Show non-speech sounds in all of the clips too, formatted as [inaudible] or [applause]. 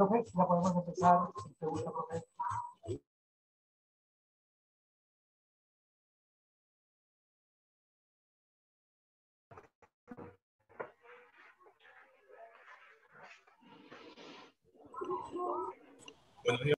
Entonces, ya podemos empezar. Si te gusta, profe. Pues, Buenos días.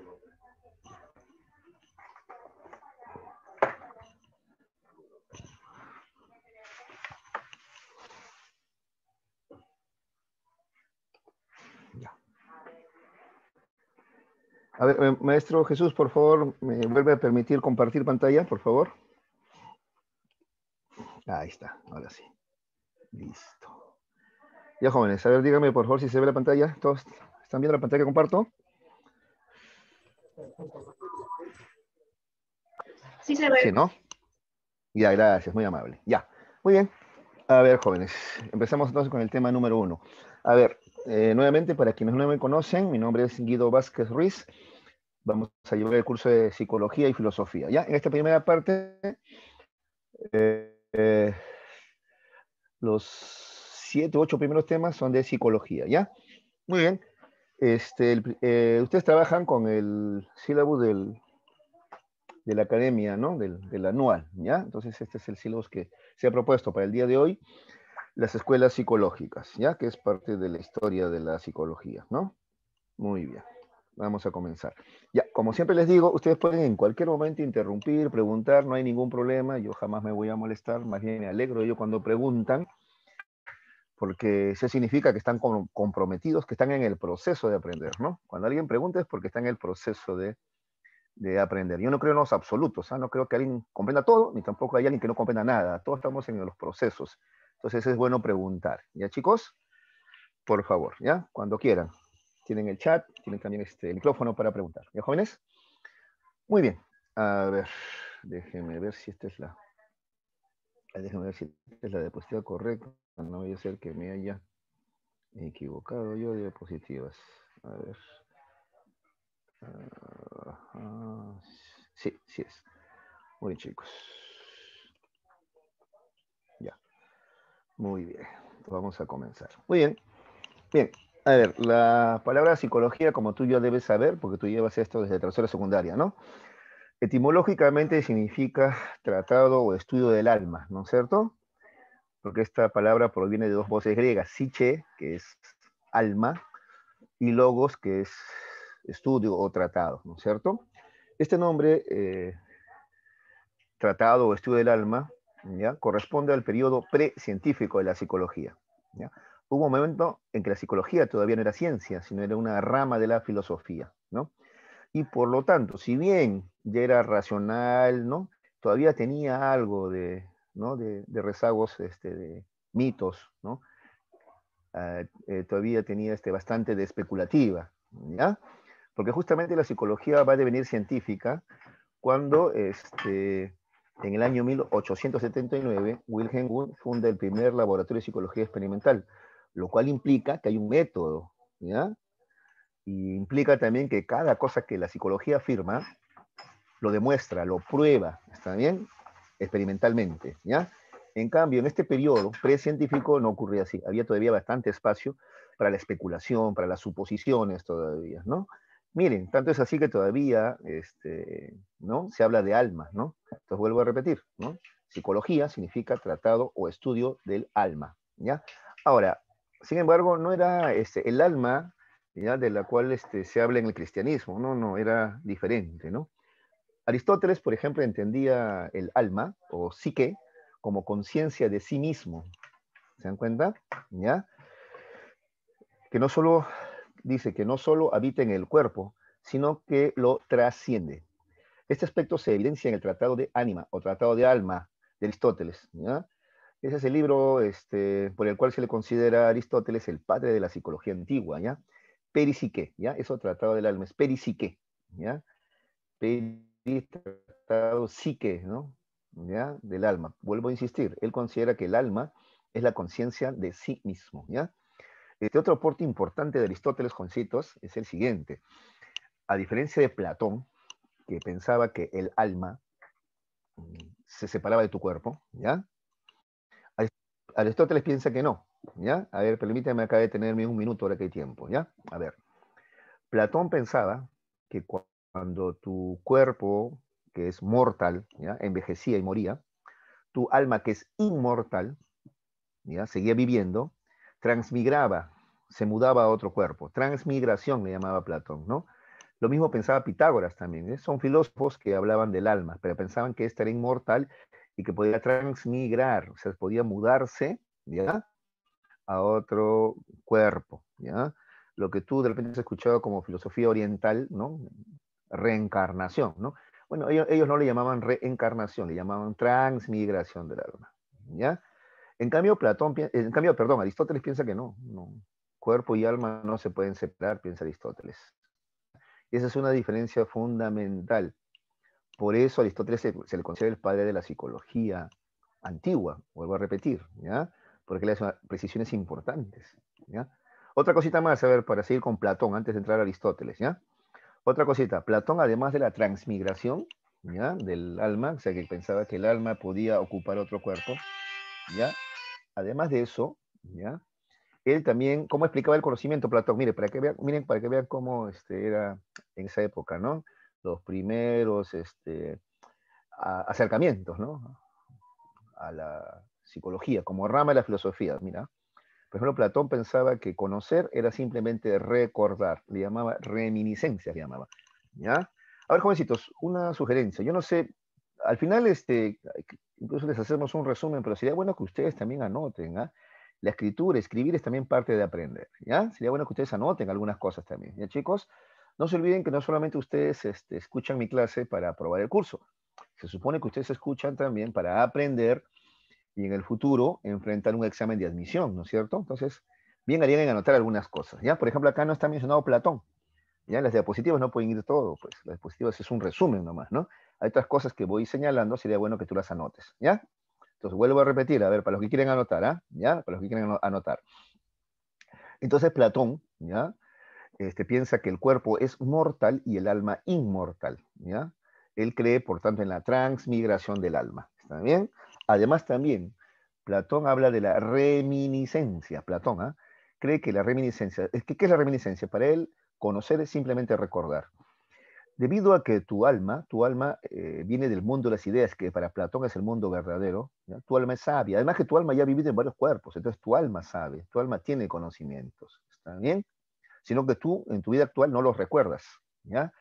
A ver, eh, maestro Jesús, por favor, me vuelve a permitir compartir pantalla, por favor. Ahí está, ahora sí. Listo. Ya jóvenes, a ver, díganme por favor si se ve la pantalla. ¿Todos están viendo la pantalla que comparto? Sí se ve. Sí, ¿no? Ya, gracias, muy amable. Ya, muy bien. A ver, jóvenes, empezamos entonces con el tema número uno. A ver, eh, nuevamente, para quienes no me conocen, mi nombre es Guido Vázquez Ruiz vamos a llevar el curso de psicología y filosofía. ¿ya? En esta primera parte, eh, los siete u ocho primeros temas son de psicología. ¿ya? Muy bien. Este, eh, ustedes trabajan con el sílabo del, de la academia, ¿no? Del, anual, ¿ya? Entonces este es el sílabo que se ha propuesto para el día de hoy, las escuelas psicológicas, ¿ya? Que es parte de la historia de la psicología, ¿no? Muy bien. Vamos a comenzar. Ya, como siempre les digo, ustedes pueden en cualquier momento interrumpir, preguntar, no hay ningún problema, yo jamás me voy a molestar, más bien me alegro yo cuando preguntan, porque eso significa que están comprometidos, que están en el proceso de aprender, ¿no? Cuando alguien pregunta es porque está en el proceso de, aprender. Yo no creo en los absolutos, ¿ah? no creo que alguien comprenda todo, ni tampoco hay alguien que no comprenda nada, todos estamos en los procesos. Entonces es bueno preguntar. ¿Ya chicos? Por favor, ¿ya? Cuando quieran tienen el chat, tienen también este, el micrófono para preguntar. ¿Ya, jóvenes? Muy bien. A ver, déjenme ver si esta es la... Déjenme ver si es la diapositiva correcta. No voy a ser que me haya equivocado yo de diapositivas. A ver. sí, sí es. Muy bien, chicos. Ya. Muy bien. Vamos a comenzar. Muy bien. Bien, a ver, la palabra psicología, como tú ya debes saber, porque tú llevas esto desde tercera secundaria, ¿no? Etimológicamente significa tratado o estudio del alma, ¿no es cierto? Porque esta palabra proviene de dos voces griegas, psiche, que es alma, y logos, que es estudio o tratado, ¿no es cierto? Este nombre, eh, tratado o estudio del alma, ¿ya? corresponde al periodo precientífico de la psicología. ¿ya? hubo un momento en que la psicología todavía no era ciencia, sino era una rama de la filosofía, ¿no? Y por lo tanto, si bien ya era racional, ¿no? Todavía tenía algo de, ¿no? de, rezagos, este, de mitos, ah, eh, todavía tenía este, bastante de especulativa, ¿ya? Porque justamente la psicología va a devenir científica cuando este, en el año 1879 Wilhelm Wundt funda el primer laboratorio de psicología experimental, lo cual implica que hay un método, ¿ya? Y implica también que cada cosa que la psicología afirma, lo demuestra, lo prueba, ¿está bien? Experimentalmente, ¿ya? En cambio, en este periodo precientífico no ocurría así. Había todavía bastante espacio para la especulación, para las suposiciones todavía, ¿no? Miren, tanto es así que todavía este, ¿no? se habla de alma, ¿no? Entonces vuelvo a repetir, ¿no? Psicología significa tratado o estudio del alma, ¿ya? Ahora, sin embargo, no era este, el alma ¿ya? de la cual este, se habla en el cristianismo, no, no, era diferente, ¿no? Aristóteles, por ejemplo, entendía el alma o psique como conciencia de sí mismo. ¿Se dan cuenta? ¿Ya? Que no solo, dice que no solo habita en el cuerpo, sino que lo trasciende. Este aspecto se evidencia en el tratado de ánima o tratado de alma de Aristóteles, ¿ya? Ese es el libro este, por el cual se le considera a Aristóteles el padre de la psicología antigua, ¿ya? Perisique, ¿ya? Eso tratado del alma, es perisique, ¿ya? psique, ¿no? ¿Ya? Del alma. Vuelvo a insistir, él considera que el alma es la conciencia de sí mismo, ¿ya? Este otro aporte importante de Aristóteles Concitos es el siguiente. A diferencia de Platón, que pensaba que el alma mm, se separaba de tu cuerpo, ¿ya? Aristóteles piensa que no, ¿ya? A ver, permíteme, acabo de tenerme un minuto ahora que hay tiempo, ¿ya? A ver, Platón pensaba que cuando tu cuerpo, que es mortal, envejecía y moría, tu alma, que es inmortal, ¿ya? seguía viviendo, transmigraba, se mudaba a otro cuerpo. Transmigración le llamaba Platón, ¿no? Lo mismo pensaba Pitágoras también. ¿eh? Son filósofos que hablaban del alma, pero pensaban que esta era inmortal y que podía transmigrar, o sea, podía mudarse, A otro cuerpo, ¿ya? Lo que tú de repente has escuchado como filosofía oriental, ¿no? Reencarnación, ¿no? Bueno, ellos, no le llamaban reencarnación, le llamaban transmigración del alma, ¿ya? En cambio, Platón, en cambio, perdón, Aristóteles piensa que no, no, cuerpo y alma no se pueden separar, piensa Aristóteles. Esa es una diferencia fundamental. Por eso Aristóteles se, le considera el padre de la psicología antigua, vuelvo a repetir, ¿ya? porque le hace precisiones importantes. ¿ya? Otra cosita más, a ver, para seguir con Platón, antes de entrar a Aristóteles. ¿ya? Otra cosita, Platón, además de la transmigración ¿ya? del alma, o sea, que pensaba que el alma podía ocupar otro cuerpo, ¿ya? además de eso, ¿ya? él también, ¿cómo explicaba el conocimiento Platón? Mire, para que vean, miren, para que vean cómo este, era en esa época, ¿no? los primeros este, acercamientos a la psicología, como rama de la filosofía. Mira, por ejemplo, Platón pensaba que conocer era simplemente recordar, le llamaba reminiscencia, le llamaba. ¿ya? A ver, jovencitos, una sugerencia. Yo no sé, al final, este, incluso les hacemos un resumen, pero sería bueno que ustedes también anoten. ¿ah? La escritura, escribir es también parte de aprender. ¿ya? Sería bueno que ustedes anoten algunas cosas también. ¿Ya, chicos? No se olviden que no solamente ustedes este, escuchan mi clase para aprobar el curso, se supone que ustedes escuchan también para aprender y en el futuro enfrentar un examen de admisión, ¿no es cierto? Entonces, bien harían en anotar algunas cosas, ¿ya? Por ejemplo, acá no está mencionado Platón, ¿ya? Las diapositivas no pueden ir todo, pues las diapositivas es un resumen nomás, ¿no? Hay otras cosas que voy señalando, sería bueno que tú las anotes, ¿ya? Entonces, vuelvo a repetir, a ver, para los que quieren anotar, ¿ah? ¿Ya? Para los que quieren anotar. Entonces, Platón, ¿ya? Este, piensa que el cuerpo es mortal y el alma inmortal. ¿ya? Él cree, por tanto, en la transmigración del alma. ¿Está bien? Además, también Platón habla de la reminiscencia. Platón ¿ah? cree que la reminiscencia, ¿qué, es la reminiscencia? Para él, conocer es simplemente recordar. Debido a que tu alma, tu alma eh, viene del mundo de las ideas, que para Platón es el mundo verdadero, tu alma es sabia. Además que tu alma ya ha vivido en varios cuerpos, entonces tu alma sabe, tu alma tiene conocimientos. ¿Está bien? sino que tú en tu vida actual no los recuerdas, ¿ya?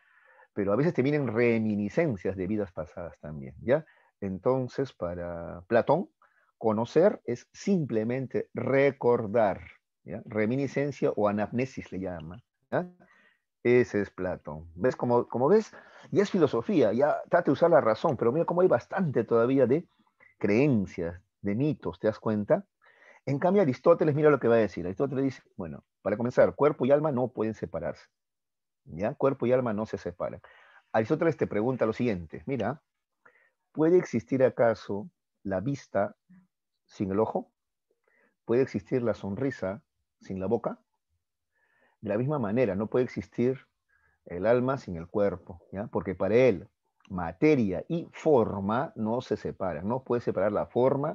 Pero a veces te vienen reminiscencias de vidas pasadas también, ¿ya? Entonces, para Platón, conocer es simplemente recordar, ¿ya? Reminiscencia o anapnesis le llama, ¿ya? Ese es Platón. ¿Ves? Como, como ves, ya es filosofía, ya trate de usar la razón, pero mira cómo hay bastante todavía de creencias, de mitos, ¿te das cuenta? En cambio, Aristóteles mira lo que va a decir. Aristóteles dice, bueno, para comenzar, cuerpo y alma no pueden separarse. ¿Ya? Cuerpo y alma no se separan. Aristóteles te pregunta lo siguiente, mira, ¿puede existir acaso la vista sin el ojo? ¿Puede existir la sonrisa sin la boca? De la misma manera, no puede existir el alma sin el cuerpo, ¿ya? Porque para él, materia y forma no se separan, no puede separar la forma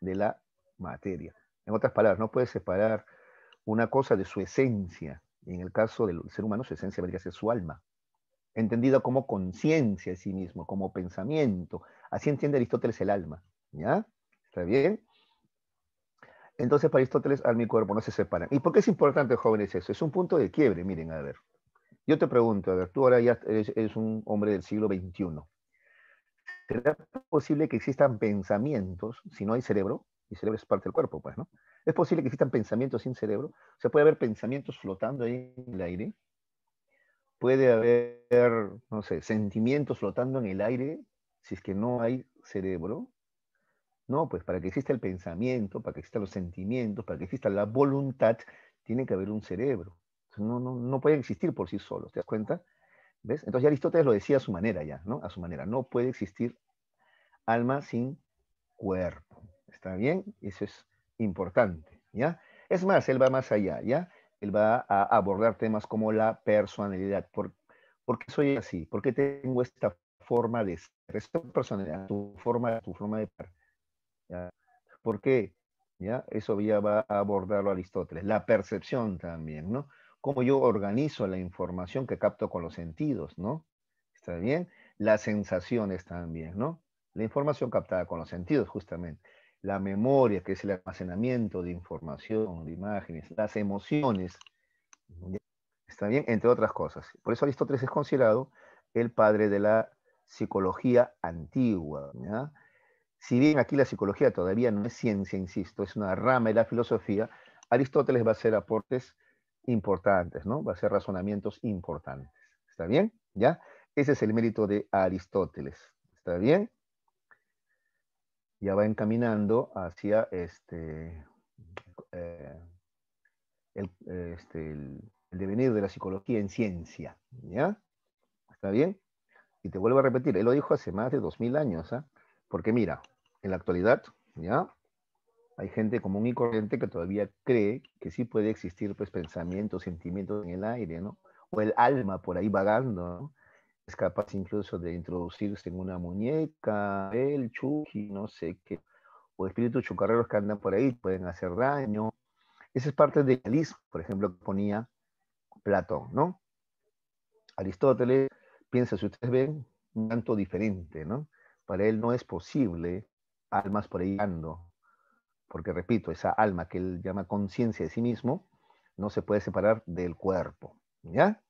de la materia. En otras palabras, no puede separar una cosa de su esencia. En el caso del ser humano, su esencia vendría a ser su alma, entendida como conciencia de sí mismo, como pensamiento. Así entiende Aristóteles el alma. ¿Ya? ¿Está bien? Entonces, para Aristóteles, alma y cuerpo no se separan. ¿Y por qué es importante, jóvenes, eso? Es un punto de quiebre, miren, a ver. Yo te pregunto, a ver, tú ahora ya eres, un hombre del siglo XXI. ¿Será posible que existan pensamientos si no hay cerebro? y cerebro es parte del cuerpo, pues, ¿no? ¿Es posible que existan pensamientos sin cerebro? O sea, puede haber pensamientos flotando ahí en el aire. Puede haber, no sé, sentimientos flotando en el aire si es que no hay cerebro. No, pues para que exista el pensamiento, para que existan los sentimientos, para que exista la voluntad, tiene que haber un cerebro. No, puede existir por sí solo, ¿te das cuenta? ¿Ves? Entonces ya Aristóteles lo decía a su manera ya, ¿no? A su manera. No puede existir alma sin cuerpo. ¿Está bien? Eso es importante, ¿ya? Es más, él va más allá, ¿ya? Él va a abordar temas como la personalidad. ¿Por, qué soy así? ¿Por qué tengo esta forma de ser? Esta personalidad, tu forma, tu forma de ser. ¿Por qué? ¿Ya? Eso ya va a abordarlo Aristóteles. La percepción también, ¿no? Cómo yo organizo la información que capto con los sentidos, ¿no? ¿Está bien? Las sensaciones también, ¿no? La información captada con los sentidos, justamente la memoria, que es el almacenamiento de información, de imágenes, las emociones, está bien, entre otras cosas. Por eso Aristóteles es considerado el padre de la psicología antigua. Si bien aquí la psicología todavía no es ciencia, insisto, es una rama de la filosofía, Aristóteles va a hacer aportes importantes, ¿no? Va a hacer razonamientos importantes. ¿Está bien? ¿Ya? Ese es el mérito de Aristóteles. ¿Está bien? ya va encaminando hacia este, eh, este el, devenir de la psicología en ciencia. ¿Ya? ¿Está bien? Y te vuelvo a repetir, él lo dijo hace más de 2000 años, ¿ah? porque mira, en la actualidad, ¿ya? Hay gente común y corriente que todavía cree que sí puede existir pues, pensamientos, sentimientos en el aire, ¿no? O el alma por ahí vagando, ¿no? es capaz incluso de introducirse en una muñeca, el chuki, no sé qué, o espíritus chucarreros que andan por ahí, pueden hacer daño. Esa es parte del realismo, por ejemplo, que ponía Platón, ¿no? Aristóteles piensa, si ustedes ven, un tanto diferente, ¿no? Para él no es posible almas por ahí andando. porque repito, esa alma que él llama conciencia de sí mismo no se puede separar del cuerpo, ¿ya?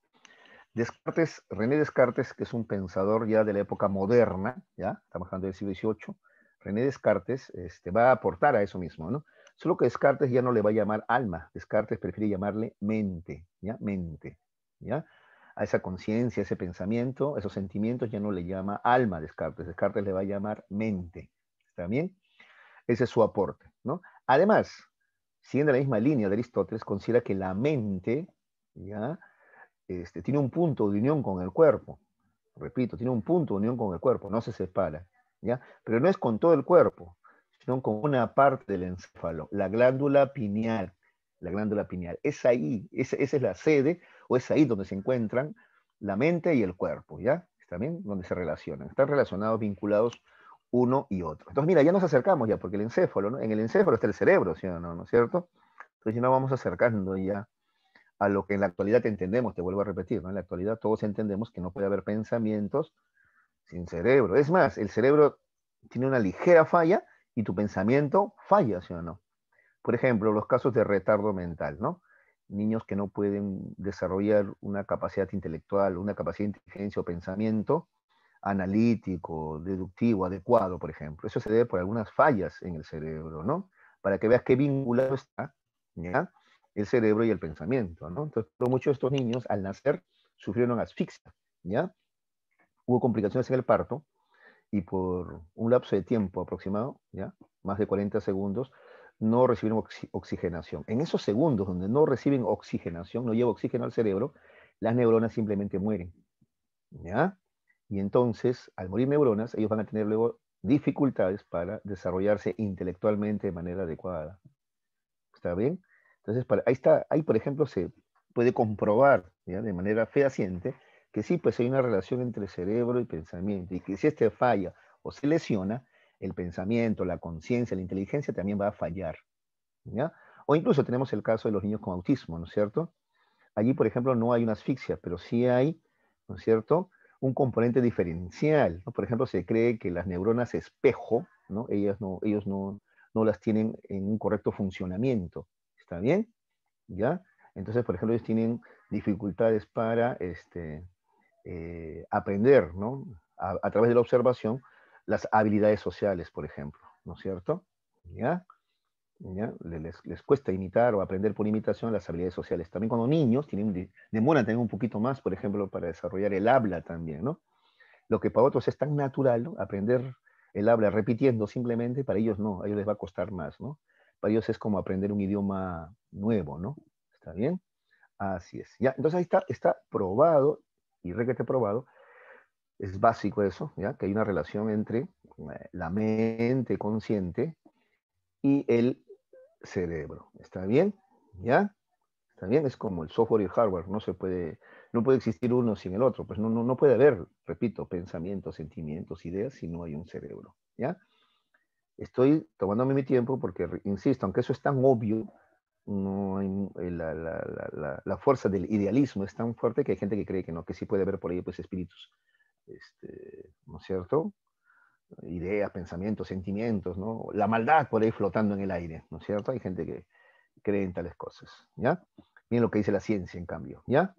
Descartes, René Descartes, que es un pensador ya de la época moderna, ya estamos hablando del siglo XVIII, René Descartes este, va a aportar a eso mismo, ¿no? Solo que Descartes ya no le va a llamar alma, Descartes prefiere llamarle mente, ¿ya? Mente, ¿ya? A esa conciencia, ese pensamiento, esos sentimientos ya no le llama alma Descartes, Descartes le va a llamar mente, ¿está bien? Ese es su aporte, ¿no? Además, siguiendo la misma línea de Aristóteles, considera que la mente, ¿ya? Este, tiene un punto de unión con el cuerpo. Repito, tiene un punto de unión con el cuerpo, no se separa. ¿ya? Pero no es con todo el cuerpo, sino con una parte del encéfalo, la glándula pineal. La glándula pineal. Es ahí, esa, es la sede, o es ahí donde se encuentran la mente y el cuerpo, ¿ya? También donde se relacionan. Están relacionados, vinculados uno y otro. Entonces, mira, ya nos acercamos ya, porque el encéfalo, En el encéfalo está el cerebro, no? ¿No es cierto? Entonces ya nos vamos acercando ya a lo que en la actualidad entendemos, te vuelvo a repetir, ¿no? en la actualidad todos entendemos que no puede haber pensamientos sin cerebro. Es más, el cerebro tiene una ligera falla y tu pensamiento falla, ¿sí o no? Por ejemplo, los casos de retardo mental, ¿no? Niños que no pueden desarrollar una capacidad intelectual, una capacidad de inteligencia o pensamiento analítico, deductivo, adecuado, por ejemplo. Eso se debe por algunas fallas en el cerebro, ¿no? Para que veas qué vinculado está, ¿ya? el cerebro y el pensamiento, ¿no? Entonces, muchos de estos niños al nacer sufrieron asfixia, ¿ya? Hubo complicaciones en el parto y por un lapso de tiempo aproximado, ¿ya? Más de 40 segundos, no recibieron oxigenación. En esos segundos donde no reciben oxigenación, no lleva oxígeno al cerebro, las neuronas simplemente mueren, ¿ya? Y entonces, al morir neuronas, ellos van a tener luego dificultades para desarrollarse intelectualmente de manera adecuada. ¿Está bien? Entonces, ahí está, ahí por ejemplo se puede comprobar de manera fehaciente que sí, pues hay una relación entre cerebro y pensamiento, y que si este falla o se lesiona, el pensamiento, la conciencia, la inteligencia también va a fallar. O incluso tenemos el caso de los niños con autismo, ¿no es cierto? Allí, por ejemplo, no hay una asfixia, pero sí hay, ¿no es cierto?, un componente diferencial. ¿no? Por ejemplo, se cree que las neuronas espejo, ¿no? Ellas ellos no las tienen en un correcto funcionamiento. ¿Está bien? ¿Ya? Entonces, por ejemplo, ellos tienen dificultades para este, eh, aprender, ¿no? A, través de la observación, las habilidades sociales, por ejemplo, ¿no es cierto? ¿Ya? ¿Ya? Les, les, cuesta imitar o aprender por imitación las habilidades sociales. También cuando niños tienen, demoran tener un poquito más, por ejemplo, para desarrollar el habla también, ¿no? Lo que para otros es tan natural, Aprender el habla repitiendo simplemente, para ellos no, a ellos les va a costar más, ¿no? Para ellos es como aprender un idioma nuevo, ¿no? ¿Está bien? Así es. Ya, entonces ahí está, está probado y requete probado. Es básico eso, ¿ya? Que hay una relación entre eh, la mente consciente y el cerebro. ¿Está bien? ¿Ya? ¿Está bien? Es como el software y el hardware. No se puede, no puede existir uno sin el otro. Pues no, no, no puede haber, repito, pensamientos, sentimientos, ideas si no hay un cerebro. ¿Ya? estoy tomándome mi tiempo porque, insisto, aunque eso es tan obvio, eh, la, fuerza del idealismo es tan fuerte que hay gente que cree que no, que sí puede haber por ahí pues espíritus, este, ¿no es cierto? Ideas, pensamientos, sentimientos, ¿no? La maldad por ahí flotando en el aire, ¿no es cierto? Hay gente que cree en tales cosas, ¿ya? Miren lo que dice la ciencia, en cambio, ¿ya?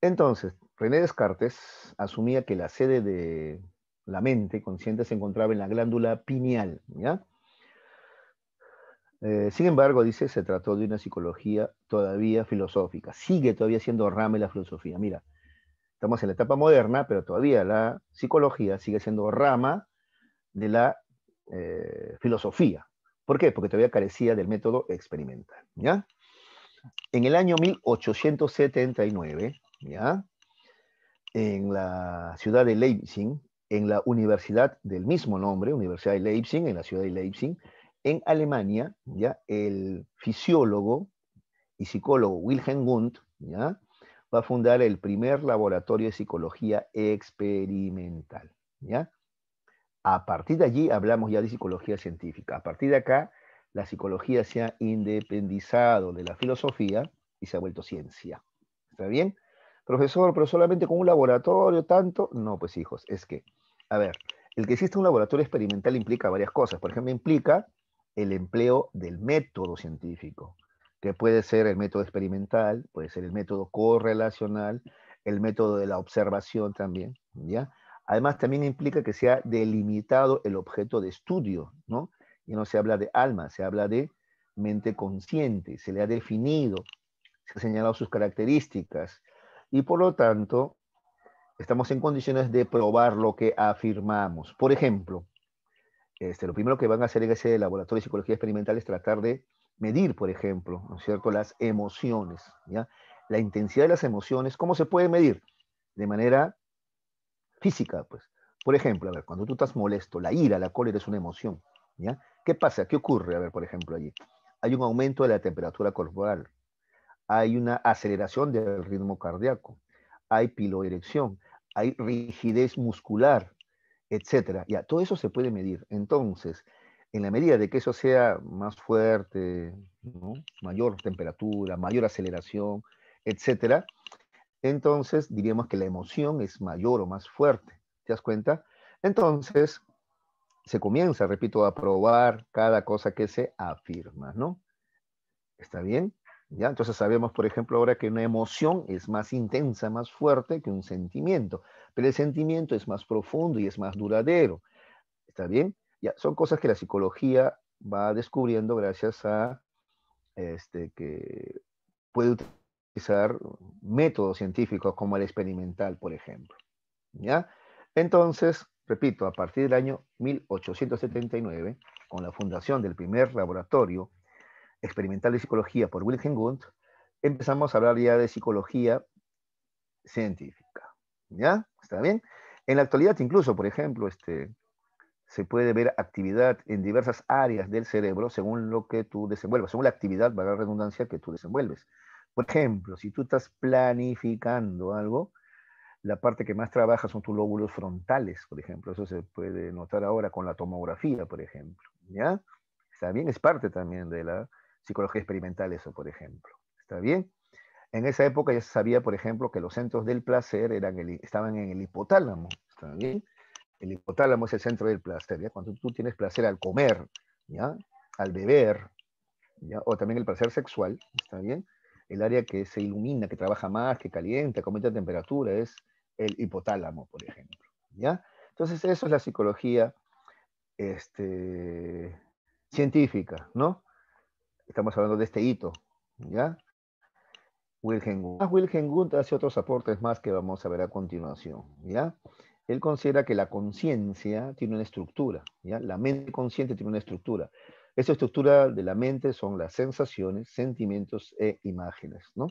Entonces, René Descartes asumía que la sede de, la mente consciente se encontraba en la glándula pineal. ¿ya? Eh, sin embargo, dice, se trató de una psicología todavía filosófica. Sigue todavía siendo rama de la filosofía. Mira, estamos en la etapa moderna, pero todavía la psicología sigue siendo rama de la eh, filosofía. ¿Por qué? Porque todavía carecía del método experimental. ¿ya? En el año 1879, ¿ya? en la ciudad de Leipzig, en la universidad del mismo nombre, Universidad de Leipzig, en la ciudad de Leipzig, en Alemania, ¿ya? el fisiólogo y psicólogo Wilhelm Wundt va a fundar el primer laboratorio de psicología experimental. ¿ya? A partir de allí hablamos ya de psicología científica. A partir de acá, la psicología se ha independizado de la filosofía y se ha vuelto ciencia. ¿Está bien? Profesor, pero solamente con un laboratorio, tanto. No, pues hijos, es que a ver, el que exista un laboratorio experimental implica varias cosas. Por ejemplo, implica el empleo del método científico, que puede ser el método experimental, puede ser el método correlacional, el método de la observación también, ¿ya? Además, también implica que sea delimitado el objeto de estudio, ¿no? Y no se habla de alma, se habla de mente consciente, se le ha definido, se ha señalado sus características, y por lo tanto, estamos en condiciones de probar lo que afirmamos. Por ejemplo, este, lo primero que van a hacer en ese laboratorio de psicología experimental es tratar de medir, por ejemplo, ¿no es cierto?, las emociones, La intensidad de las emociones, ¿cómo se puede medir? De manera física, pues. Por ejemplo, ver, cuando tú estás molesto, la ira, la cólera es una emoción, ¿ya? ¿Qué pasa? ¿Qué ocurre? A ver, por ejemplo, allí. Hay un aumento de la temperatura corporal, hay una aceleración del ritmo cardíaco, hay piloerección, hay rigidez muscular, etcétera. Ya, todo eso se puede medir. Entonces, en la medida de que eso sea más fuerte, mayor temperatura, mayor aceleración, etcétera, entonces diríamos que la emoción es mayor o más fuerte. ¿Te das cuenta? Entonces, se comienza, repito, a probar cada cosa que se afirma, ¿no? ¿Está bien? ¿ya? Entonces sabemos, por ejemplo, ahora que una emoción es más intensa, más fuerte que un sentimiento, pero el sentimiento es más profundo y es más duradero. ¿Está bien? Ya, son cosas que la psicología va descubriendo gracias a este, que puede utilizar métodos científicos como el experimental, por ejemplo. ¿Ya? Entonces, repito, a partir del año 1879, con la fundación del primer laboratorio experimental de psicología por Wilhelm Gundt, empezamos a hablar ya de psicología científica. ¿Ya? ¿Está bien? En la actualidad incluso, por ejemplo, este, se puede ver actividad en diversas áreas del cerebro según lo que tú desenvuelvas, según la actividad, valga la redundancia, que tú desenvuelves. Por ejemplo, si tú estás planificando algo, la parte que más trabaja son tus lóbulos frontales, por ejemplo. Eso se puede notar ahora con la tomografía, por ejemplo. ¿Ya? Está bien, es parte también de la psicología experimental eso, por ejemplo. ¿Está bien? En esa época ya se sabía, por ejemplo, que los centros del placer eran estaban en el hipotálamo. ¿Está bien? El hipotálamo es el centro del placer. ¿ya? Cuando tú tienes placer al comer, ¿ya? al beber, ¿ya? o también el placer sexual, ¿está bien? El área que se ilumina, que trabaja más, que calienta, que aumenta temperatura, es el hipotálamo, por ejemplo. ¿ya? Entonces, eso es la psicología este, científica, ¿no? Estamos hablando de este hito, ¿ya? Wilhelm Gunther Wilhelm hace otros aportes más que vamos a ver a continuación, ¿ya? Él considera que la conciencia tiene una estructura, ¿ya? La mente consciente tiene una estructura. Esa estructura de la mente son las sensaciones, sentimientos e imágenes, ¿no?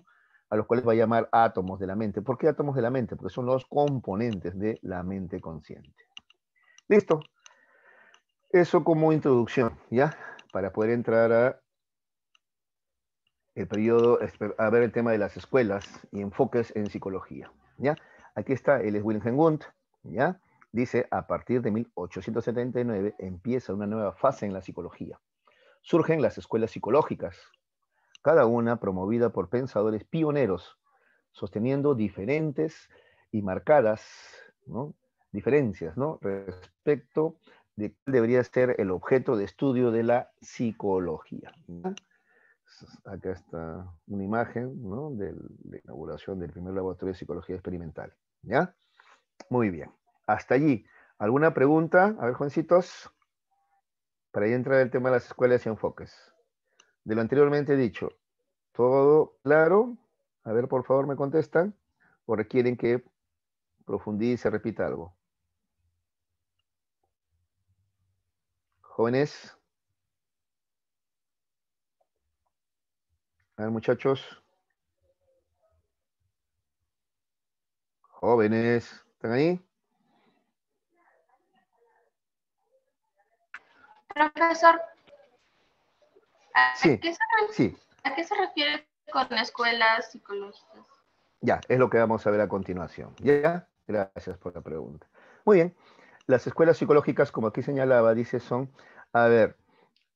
A los cuales va a llamar átomos de la mente. ¿Por qué átomos de la mente? Porque son los componentes de la mente consciente. ¿Listo? Eso como introducción, ¿ya? Para poder entrar a el periodo, a ver el tema de las escuelas y enfoques en psicología. ¿ya? Aquí está, él es Wilhelm Wundt, ¿ya? dice, a partir de 1879 empieza una nueva fase en la psicología. Surgen las escuelas psicológicas, cada una promovida por pensadores pioneros, sosteniendo diferentes y marcadas ¿no? diferencias ¿no? respecto de cuál debería ser el objeto de estudio de la psicología acá está una imagen de la inauguración del primer laboratorio de psicología experimental. ¿Ya? Muy bien. Hasta allí. ¿Alguna pregunta? A ver, jovencitos Para ahí entrar el tema de las escuelas y enfoques. De lo anteriormente dicho, ¿todo claro? A ver, por favor, me contestan. ¿O requieren que profundice, repita algo? Jóvenes. A ver, muchachos. Jóvenes, ¿están ahí? Profesor, ¿a, qué, se refiere con escuelas psicológicas? Ya, es lo que vamos a ver a continuación. ¿Ya? Gracias por la pregunta. Muy bien. Las escuelas psicológicas, como aquí señalaba, dice, son, a ver,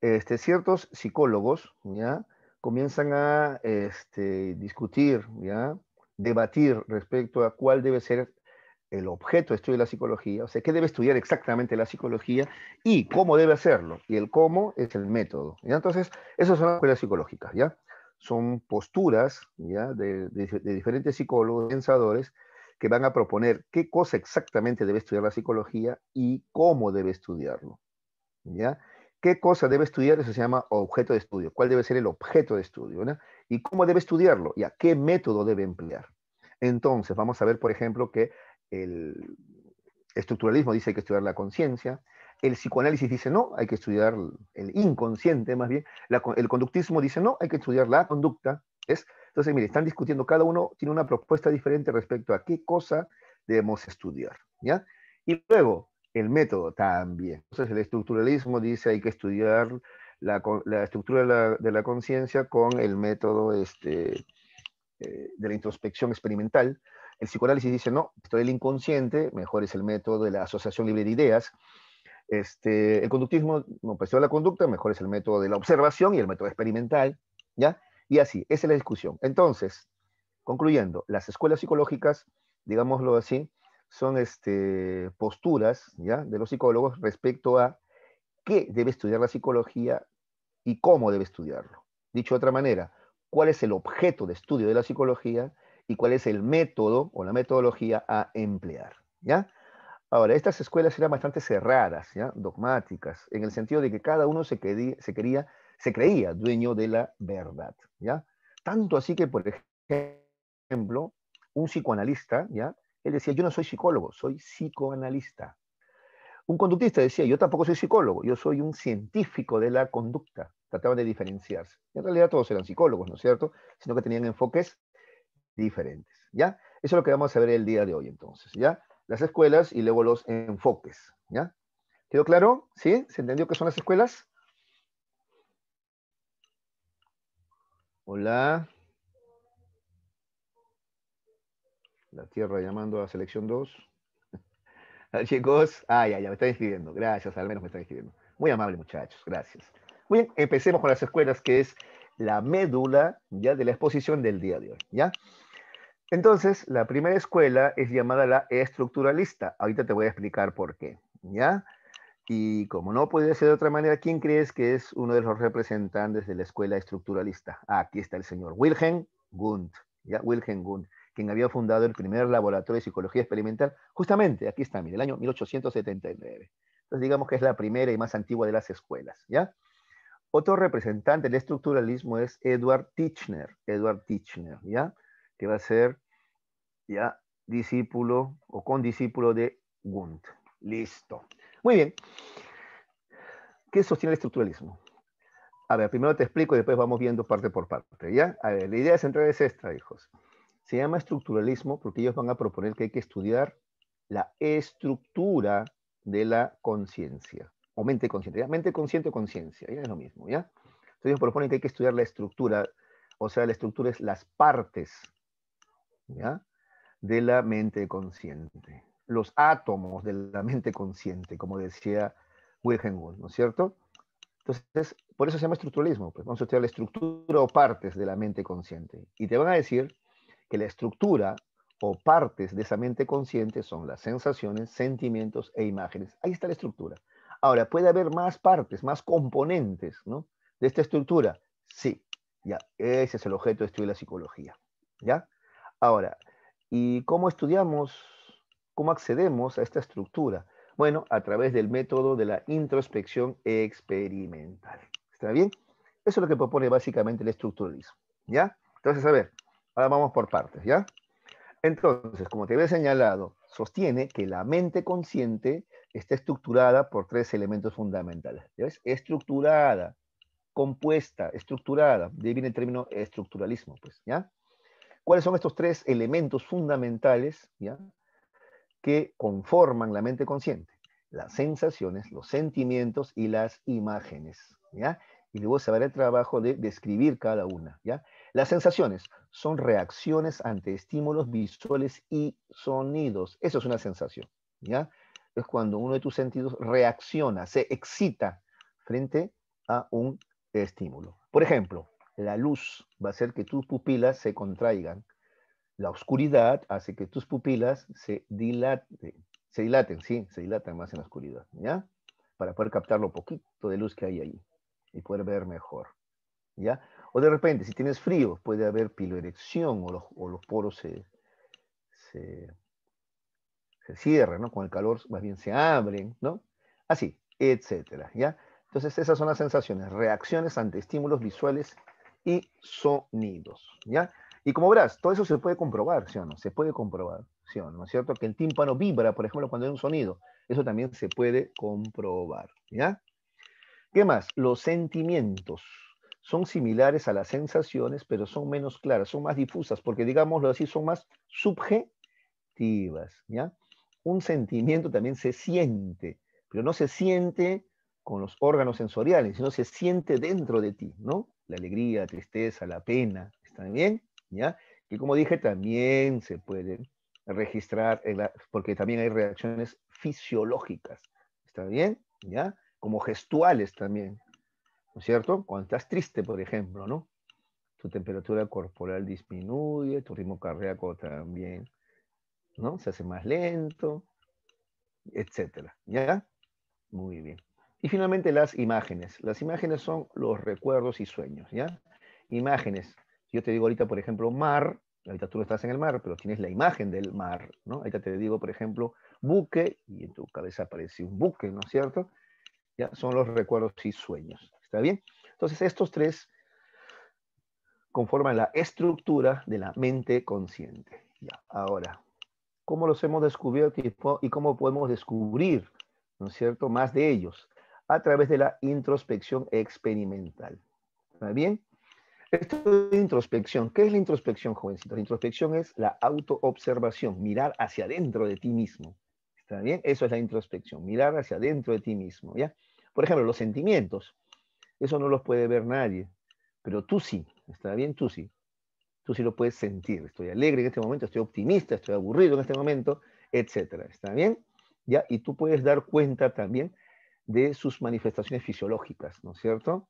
este, ciertos psicólogos, ¿ya? comienzan a este, discutir, ¿ya? debatir respecto a cuál debe ser el objeto de estudio de la psicología, o sea, qué debe estudiar exactamente la psicología y cómo debe hacerlo. Y el cómo es el método. Y Entonces, esas son las escuelas psicológicas, ¿ya? Son posturas ¿ya? De, de, diferentes psicólogos, pensadores, que van a proponer qué cosa exactamente debe estudiar la psicología y cómo debe estudiarlo. ¿ya? qué cosa debe estudiar, eso se llama objeto de estudio, cuál debe ser el objeto de estudio, Y cómo debe estudiarlo y a qué método debe emplear. Entonces, vamos a ver, por ejemplo, que el estructuralismo dice que hay que estudiar la conciencia, el psicoanálisis dice no, hay que estudiar el inconsciente más bien, el conductismo dice no, hay que estudiar la conducta. Entonces, mire, están discutiendo, cada uno tiene una propuesta diferente respecto a qué cosa debemos estudiar. ¿ya? Y luego, el método también. Entonces el estructuralismo dice hay que estudiar la, estructura de la, conciencia con el método este, eh, de la introspección experimental. El psicoanálisis dice, no, estoy el inconsciente, mejor es el método de la asociación libre de ideas. Este, el conductismo, no, pues la conducta, mejor es el método de la observación y el método experimental, ¿ya? Y así, esa es la discusión. Entonces, concluyendo, las escuelas psicológicas, digámoslo así, son este, posturas ¿ya? de los psicólogos respecto a qué debe estudiar la psicología y cómo debe estudiarlo. Dicho de otra manera, cuál es el objeto de estudio de la psicología y cuál es el método o la metodología a emplear. ¿ya? Ahora, estas escuelas eran bastante cerradas, ¿ya? dogmáticas, en el sentido de que cada uno se, se, quería, se creía dueño de la verdad. ¿ya? Tanto así que, por ejemplo, un psicoanalista, ¿ya? Él decía, yo no soy psicólogo, soy psicoanalista. Un conductista decía, yo tampoco soy psicólogo, yo soy un científico de la conducta. Trataban de diferenciarse. En realidad todos eran psicólogos, ¿no es cierto? Sino que tenían enfoques diferentes, ¿ya? Eso es lo que vamos a ver el día de hoy, entonces, ¿ya? Las escuelas y luego los enfoques, ¿ya? ¿Quedó claro? ¿Sí? ¿Se entendió qué son las escuelas? Hola. La Tierra llamando a Selección 2. [laughs] Chicos, ah, ya, ya, me están escribiendo. Gracias, al menos me está escribiendo. Muy amable, muchachos, gracias. Muy bien, empecemos con las escuelas, que es la médula ya de la exposición del día de hoy, ¿ya? Entonces, la primera escuela es llamada la estructuralista. Ahorita te voy a explicar por qué, ¿ya? Y como no puede ser de otra manera, ¿quién crees que es uno de los representantes de la escuela estructuralista? Ah, aquí está el señor Wilhelm Gund, ¿ya? Wilhelm Gund quien había fundado el primer laboratorio de psicología experimental, justamente, aquí está, mire, el año 1879. Entonces digamos que es la primera y más antigua de las escuelas, ¿ya? Otro representante del estructuralismo es Edward Tichner, Edward Tichner, ¿ya? Que va a ser ya discípulo o condiscípulo de Wundt. Listo. Muy bien. ¿Qué sostiene el estructuralismo? A ver, primero te explico y después vamos viendo parte por parte, ¿ya? A ver, la idea central es esta, hijos. Se llama estructuralismo porque ellos van a proponer que hay que estudiar la estructura de la conciencia, o mente consciente. Mente consciente o conciencia, ya es lo mismo, ¿ya? Entonces ellos proponen que hay que estudiar la estructura, o sea, la estructura es las partes, ¿ya? De la mente consciente, los átomos de la mente consciente, como decía Wilhelm Wundt, ¿no es cierto? Entonces, por eso se llama estructuralismo, pues vamos a estudiar la estructura o partes de la mente consciente. Y te van a decir que la estructura o partes de esa mente consciente son las sensaciones, sentimientos e imágenes. Ahí está la estructura. Ahora, puede haber más partes, más componentes ¿no? de esta estructura. Sí, ya, ese es el objeto de estudio de la psicología. ¿ya? Ahora, ¿y cómo estudiamos, cómo accedemos a esta estructura? Bueno, a través del método de la introspección experimental. ¿Está bien? Eso es lo que propone básicamente el estructuralismo. ¿Ya? Entonces, a ver, Ahora vamos por partes, ¿ya? Entonces, como te había señalado, sostiene que la mente consciente está estructurada por tres elementos fundamentales. ¿Ves? Estructurada, compuesta, estructurada. De ahí viene el término estructuralismo, pues, ¿ya? ¿Cuáles son estos tres elementos fundamentales, ¿ya? Que conforman la mente consciente. Las sensaciones, los sentimientos y las imágenes, ¿ya? Y luego se hará el trabajo de describir cada una, ¿ya? Las sensaciones son reacciones ante estímulos visuales y sonidos. Eso es una sensación, ¿ya? Es cuando uno de tus sentidos reacciona, se excita frente a un estímulo. Por ejemplo, la luz va a hacer que tus pupilas se contraigan. La oscuridad hace que tus pupilas se dilaten. Se dilaten, sí, se dilatan más en la oscuridad, ¿ya? Para poder captar lo poquito de luz que hay ahí y poder ver mejor, ¿ya? O de repente, si tienes frío, puede haber piloerección o los, poros se, cierran, ¿no? Con el calor más bien se abren, ¿no? Así, etcétera, ¿ya? Entonces, esas son las sensaciones, reacciones ante estímulos visuales y sonidos, ¿ya? Y como verás, todo eso se puede comprobar, ¿sí o no? Se puede comprobar, ¿sí o no? ¿No es cierto? Que el tímpano vibra, por ejemplo, cuando hay un sonido. Eso también se puede comprobar, ¿ya? ¿Qué más? Los sentimientos son similares a las sensaciones, pero son menos claras, son más difusas, porque digámoslo así, son más subjetivas, ¿ya? Un sentimiento también se siente, pero no se siente con los órganos sensoriales, sino se siente dentro de ti, ¿no? La alegría, la tristeza, la pena, ¿está bien? ¿Ya? Que como dije, también se pueden registrar, porque también hay reacciones fisiológicas, ¿está bien? ¿Ya? Como gestuales también, ¿no es cierto? Cuando estás triste, por ejemplo, ¿no? Tu temperatura corporal disminuye, tu ritmo cardíaco también, ¿no? Se hace más lento, etcétera, ¿ya? Muy bien. Y finalmente las imágenes. Las imágenes son los recuerdos y sueños, ¿ya? Imágenes. Yo te digo ahorita, por ejemplo, mar, ahorita tú no estás en el mar, pero tienes la imagen del mar, ¿no? Ahorita te digo, por ejemplo, buque, y en tu cabeza aparece un buque, ¿no es cierto? Ya son los recuerdos y sueños. ¿Está bien? Entonces, estos tres conforman la estructura de la mente consciente. Ya, ahora, ¿cómo los hemos descubierto y cómo podemos descubrir, ¿no es cierto?, más de ellos a través de la introspección experimental. ¿Está bien? Esto introspección. ¿Qué es la introspección, jovencito? La introspección es la autoobservación, mirar hacia adentro de ti mismo. ¿Está bien? Eso es la introspección, mirar hacia adentro de ti mismo, ¿ya? Por ejemplo, los sentimientos. Eso no los puede ver nadie, pero tú sí, está bien, tú sí. Tú sí lo puedes sentir. Estoy alegre en este momento, estoy optimista, estoy aburrido en este momento, etcétera. ¿Está bien? ¿Ya? Y tú puedes dar cuenta también de sus manifestaciones fisiológicas, ¿no es cierto?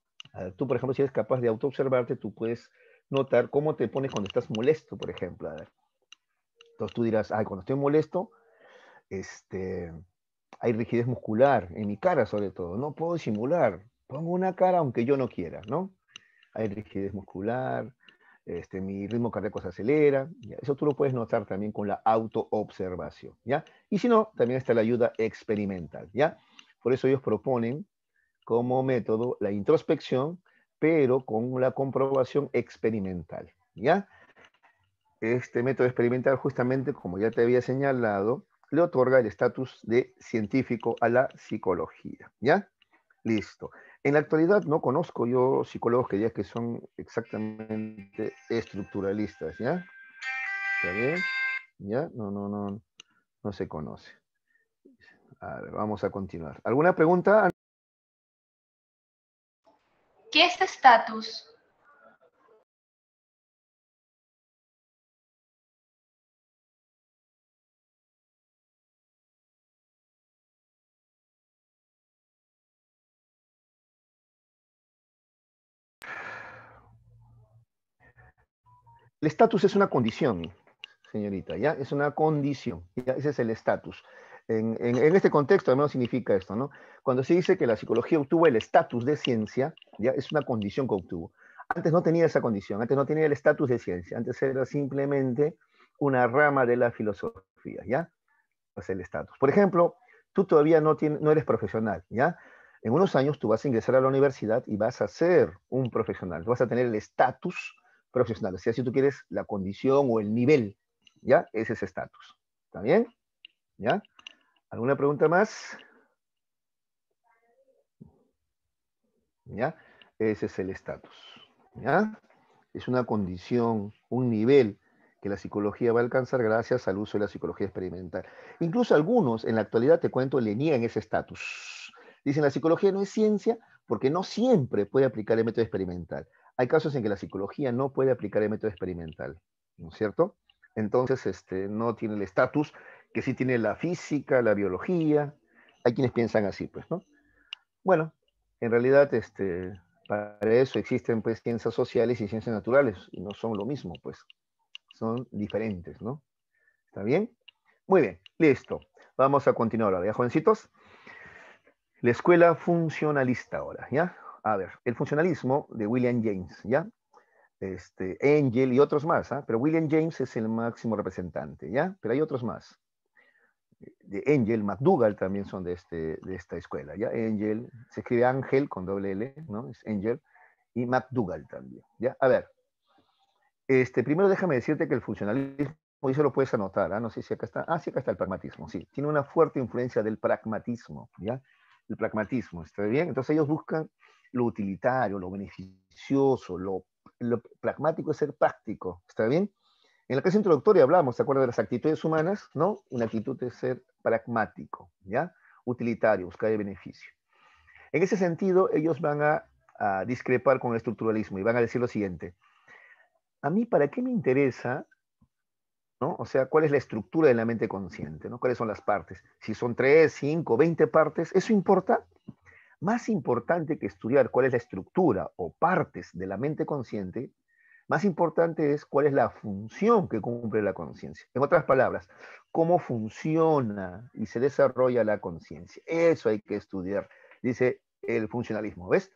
tú, por ejemplo, si eres capaz de autoobservarte, tú puedes notar cómo te pones cuando estás molesto, por ejemplo. Entonces tú dirás, ay, cuando estoy molesto, este, hay rigidez muscular, en mi cara sobre todo, no puedo disimular, pongo una cara aunque yo no quiera, ¿no? Hay rigidez muscular, este, mi ritmo cardíaco se acelera. Eso tú lo puedes notar también con la autoobservación, ¿ya? Y si no, también está la ayuda experimental, ¿ya? Por eso ellos proponen como método la introspección, pero con la comprobación experimental, ¿ya? Este método experimental, justamente como ya te había señalado, le otorga el estatus de científico a la psicología, ¿ya? Listo. En la actualidad no conozco yo psicólogos que digan que son exactamente estructuralistas, ¿ya? ¿Está bien? ¿Ya? No, no, no, no se conoce. A ver, vamos a continuar. ¿Alguna pregunta? ¿Qué es estatus? El estatus es una condición, señorita, ¿ya? Es una condición, ¿ya? Ese es el estatus. En, en, este contexto, menos, significa esto, ¿no? Cuando se dice que la psicología obtuvo el estatus de ciencia, ya es una condición que obtuvo. Antes no tenía esa condición, antes no tenía el estatus de ciencia, antes era simplemente una rama de la filosofía, ¿ya? es el estatus. Por ejemplo, tú todavía no, tienes, no eres profesional, ¿ya? En unos años tú vas a ingresar a la universidad y vas a ser un profesional, vas a tener el estatus profesional. O sea, si tú quieres la condición o el nivel, ¿ya? Ese es estatus. ¿Está bien? ¿Ya? ¿Alguna pregunta más? ¿Ya? Ese es el estatus. ¿Ya? Es una condición, un nivel que la psicología va a alcanzar gracias al uso de la psicología experimental. Incluso algunos, en la actualidad te cuento, le niegan ese estatus. Dicen, la psicología no es ciencia porque no siempre puede aplicar el método experimental. Hay casos en que la psicología no puede aplicar el método experimental, ¿no es cierto? Entonces, este, no tiene el estatus que sí tiene la física, la biología. Hay quienes piensan así, pues, ¿no? Bueno, en realidad, este, para eso existen, pues, ciencias sociales y ciencias naturales, y no son lo mismo, pues. Son diferentes, ¿no? ¿Está bien? Muy bien, listo. Vamos a continuar ahora, ¿ya, jovencitos? La escuela funcionalista ahora, ¿ya? a ver, el funcionalismo de William James, ¿ya? Este, Angel y otros más, ¿ah? pero William James es el máximo representante, ¿ya? Pero hay otros más. De Angel, McDougall también son de, este, de esta escuela, ¿ya? Angel, se escribe Ángel con doble L, ¿no? Es Angel. y McDougall también, ¿ya? A ver, este, primero déjame decirte que el funcionalismo, y se lo puedes anotar, ¿ah? no sé si acá está, ah, sí, acá está el pragmatismo, sí, tiene una fuerte influencia del pragmatismo, ¿ya? El pragmatismo, ¿está bien? Entonces ellos buscan lo utilitario, lo beneficioso, lo, pragmático es ser práctico, ¿está bien? En la clase introductoria hablamos, ¿se acuerdan de las actitudes humanas? ¿No? Una actitud es ser pragmático, ¿ya? Utilitario, buscar el beneficio. En ese sentido, ellos van a, discrepar con el estructuralismo y van a decir lo siguiente. A mí, ¿para qué me interesa ¿no? O sea, cuál es la estructura de la mente consciente, ¿no? ¿Cuáles son las partes? Si son tres, cinco, veinte partes, ¿eso importa? más importante que estudiar cuál es la estructura o partes de la mente consciente, más importante es cuál es la función que cumple la conciencia. En otras palabras, cómo funciona y se desarrolla la conciencia. Eso hay que estudiar, dice el funcionalismo. ¿Ves?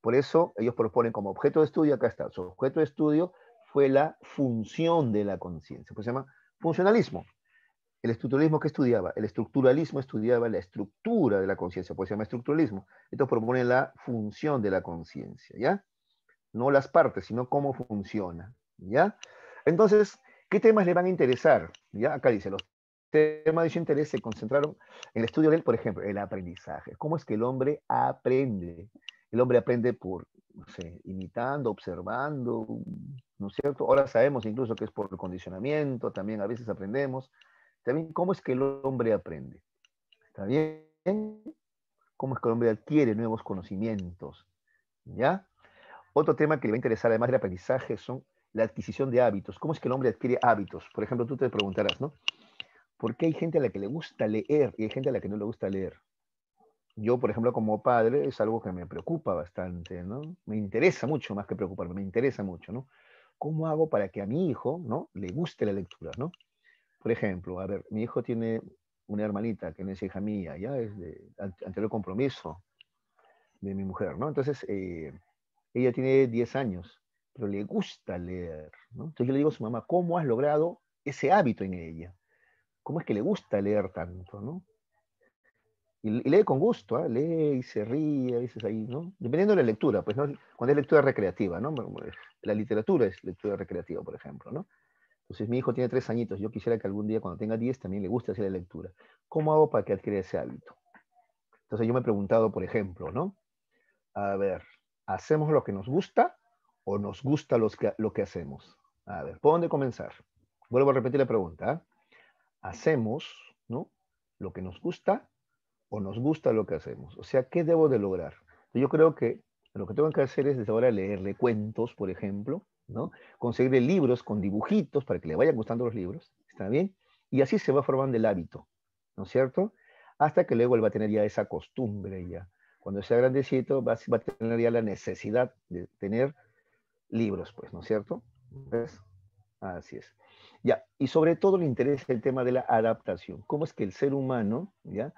Por eso ellos proponen como objeto de estudio, acá está, su objeto de estudio fue la función de la conciencia. Pues se llama funcionalismo. El estructuralismo que estudiaba, el estructuralismo estudiaba la estructura de la conciencia, pues se llama estructuralismo. Esto propone la función de la conciencia, ¿ya? No las partes, sino cómo funciona, ¿ya? Entonces, ¿qué temas le van a interesar? Ya acá dice, los temas de su interés se concentraron en el estudio del, por ejemplo, el aprendizaje. ¿Cómo es que el hombre aprende? El hombre aprende por, no imitando, observando, ¿no es cierto? Ahora sabemos incluso que es por condicionamiento, también a veces aprendemos, también, ¿Cómo es que el hombre aprende? ¿Está bien? ¿Cómo es que el hombre adquiere nuevos conocimientos? ¿Ya? Otro tema que le va a interesar, además del aprendizaje, son la adquisición de hábitos. ¿Cómo es que el hombre adquiere hábitos? Por ejemplo, tú te preguntarás, ¿no? ¿Por qué hay gente a la que le gusta leer y hay gente a la que no le gusta leer? Yo, por ejemplo, como padre, es algo que me preocupa bastante, ¿no? Me interesa mucho más que preocuparme, me interesa mucho, ¿no? ¿Cómo hago para que a mi hijo, ¿no? Le guste la lectura, ¿no? por ejemplo, a ver, mi hijo tiene una hermanita que no es hija mía, ya es de anterior compromiso de mi mujer, ¿no? Entonces, eh, ella tiene 10 años, pero le gusta leer, ¿no? Entonces yo le digo a su mamá, ¿cómo has logrado ese hábito en ella? ¿Cómo es que le gusta leer tanto, ¿no? Y, lee con gusto, ¿ah? lee y se ríe, a veces ahí, ¿no? Dependiendo de la lectura, pues, ¿no? Cuando es lectura recreativa, ¿no? La literatura es lectura recreativa, por ejemplo, ¿no? Entonces, mi hijo tiene tres añitos. Yo quisiera que algún día, cuando tenga diez, también le guste hacer la lectura. ¿Cómo hago para que adquiera ese hábito? Entonces, yo me he preguntado, por ejemplo, ¿no? A ver, ¿hacemos lo que nos gusta o nos gusta lo que hacemos? A ver, ¿por dónde comenzar? Vuelvo a repetir la pregunta. ¿ah? ¿Hacemos, ¿no? Lo que nos gusta o nos gusta lo que hacemos. O sea, ¿qué debo de lograr? Yo creo que lo que tengo que hacer es desde ahora leerle cuentos, por ejemplo, ¿no? Conseguirle libros con dibujitos para que le vayan gustando los libros, ¿está bien? Y así se va formando el hábito, ¿no es cierto? Hasta que luego él va a tener ya esa costumbre ya. Cuando sea grandecito va, a tener ya la necesidad de tener libros, pues, ¿no es cierto? Así es. Ya, y sobre todo le interesa el tema de la adaptación. ¿Cómo es que el ser humano, ya,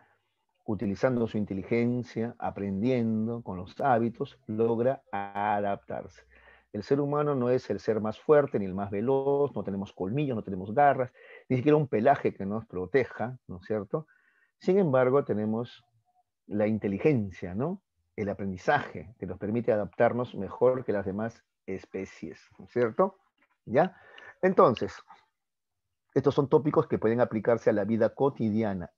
utilizando su inteligencia, aprendiendo con los hábitos, logra adaptarse? El ser humano no es el ser más fuerte ni el más veloz, no tenemos colmillos, no tenemos garras, ni siquiera un pelaje que nos proteja, ¿no es cierto? Sin embargo, tenemos la inteligencia, ¿no? El aprendizaje que nos permite adaptarnos mejor que las demás especies, ¿no es cierto? ¿Ya? Entonces, estos son tópicos que pueden aplicarse a la vida cotidiana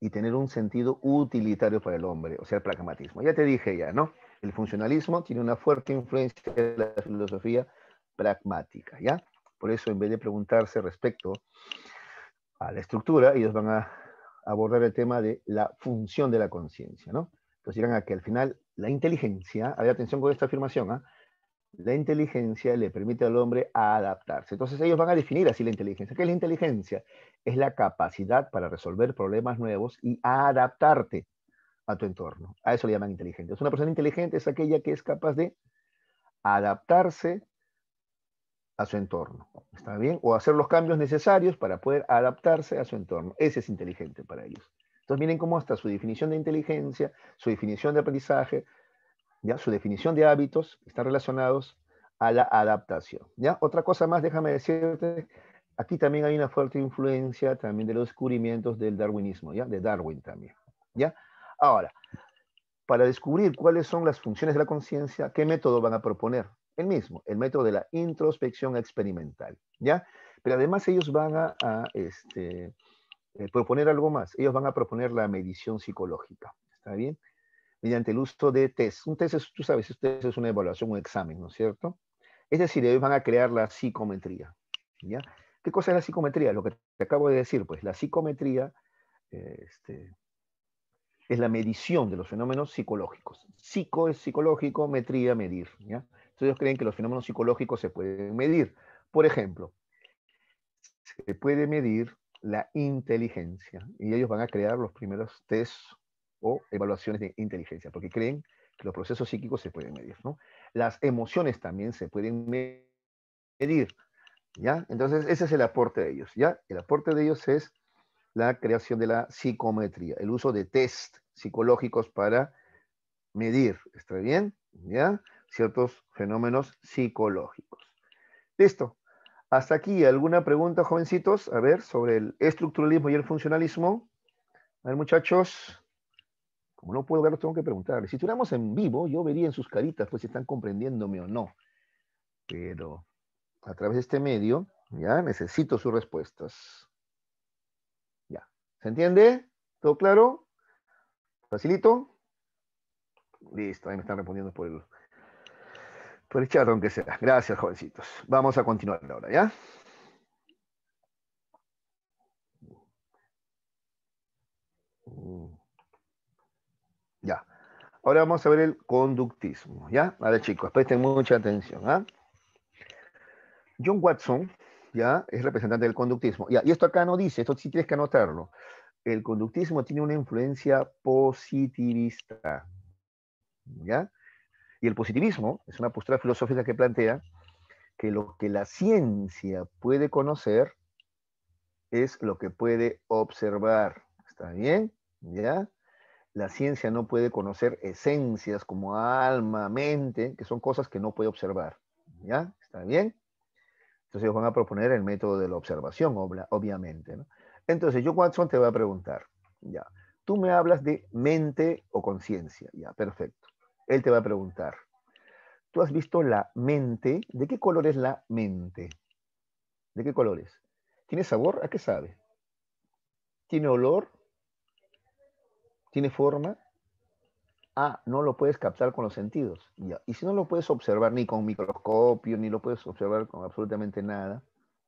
y tener un sentido utilitario para el hombre, o sea, el pragmatismo. Ya te dije ya, ¿no? el funcionalismo tiene una fuerte influencia en la filosofía pragmática, ¿ya? Por eso, en vez de preguntarse respecto a la estructura, ellos van a abordar el tema de la función de la conciencia, ¿no? Entonces dirán a ah, que al final la inteligencia, hay atención con esta afirmación, ¿ah? la inteligencia le permite al hombre adaptarse. Entonces ellos van a definir así la inteligencia. ¿Qué es la inteligencia? Es la capacidad para resolver problemas nuevos y adaptarte a tu entorno. A eso le llaman inteligente. una persona inteligente es aquella que es capaz de adaptarse a su entorno. ¿Está bien? O hacer los cambios necesarios para poder adaptarse a su entorno. Ese es inteligente para ellos. Entonces miren cómo está su definición de inteligencia, su definición de aprendizaje, ¿ya? su definición de hábitos están relacionados a la adaptación. ¿ya? Otra cosa más, déjame decirte, aquí también hay una fuerte influencia también de los descubrimientos del darwinismo, ¿ya? de Darwin también. ¿ya? Ahora, para descubrir cuáles son las funciones de la conciencia, ¿qué método van a proponer? El mismo, el método de la introspección experimental, ¿ya? Pero además ellos van a, este, eh, proponer algo más. Ellos van a proponer la medición psicológica, ¿está bien? Mediante el uso de test. Un test, es, tú sabes, un es una evaluación, un examen, ¿no es cierto? Es decir, ellos van a crear la psicometría, ¿Qué cosa es la psicometría? Lo que te acabo de decir, pues la psicometría este, es la medición de los fenómenos psicológicos. Psico es psicológico, metría, medir. ¿ya? Entonces ellos creen que los fenómenos psicológicos se pueden medir. Por ejemplo, se puede medir la inteligencia y ellos van a crear los primeros test o evaluaciones de inteligencia, porque creen que los procesos psíquicos se pueden medir. ¿no? Las emociones también se pueden medir. ¿ya? Entonces ese es el aporte de ellos. ¿ya? El aporte de ellos es la creación de la psicometría, el uso de test psicológicos para medir, ¿está bien? ¿Ya? Ciertos fenómenos psicológicos. Listo. Hasta aquí, ¿alguna pregunta, jovencitos? A ver, sobre el estructuralismo y el funcionalismo. A ver, muchachos. Como no puedo verlos, tengo que preguntarles. Si estuviéramos en vivo, yo vería en sus caritas pues si están comprendiéndome o no. Pero a través de este medio, ya necesito sus respuestas. ¿Se entiende? ¿Todo claro? ¿Facilito? Listo, ahí me están respondiendo por el, por chat, aunque sea. Gracias, jovencitos. Vamos a continuar ahora, ¿ya? Mm. Ya. Ahora vamos a ver el conductismo, ¿ya? Vale, chicos, presten mucha atención, ¿ah? John Watson ¿ya? Es representante del conductismo. Y esto acá no dice, esto sí tienes que anotarlo. El conductismo tiene una influencia positivista, ¿ya? Y el positivismo es una postura filosófica que plantea que lo que la ciencia puede conocer es lo que puede observar. ¿Está bien? ¿Ya? La ciencia no puede conocer esencias como alma, mente, que son cosas que no puede observar. ¿Ya? ¿Está bien? Entonces ellos van a proponer el método de la observación, obviamente. Entonces yo, Watson, te voy a preguntar, ya, tú me hablas de mente o conciencia, ya, perfecto. Él te va a preguntar, tú has visto la mente, ¿de qué color es la mente? ¿De qué color es? ¿Tiene sabor? ¿A qué sabe? ¿Tiene olor? ¿Tiene forma? Ah, no lo puedes captar con los sentidos. Y si no lo puedes observar ni con microscopio, ni lo puedes observar con absolutamente nada,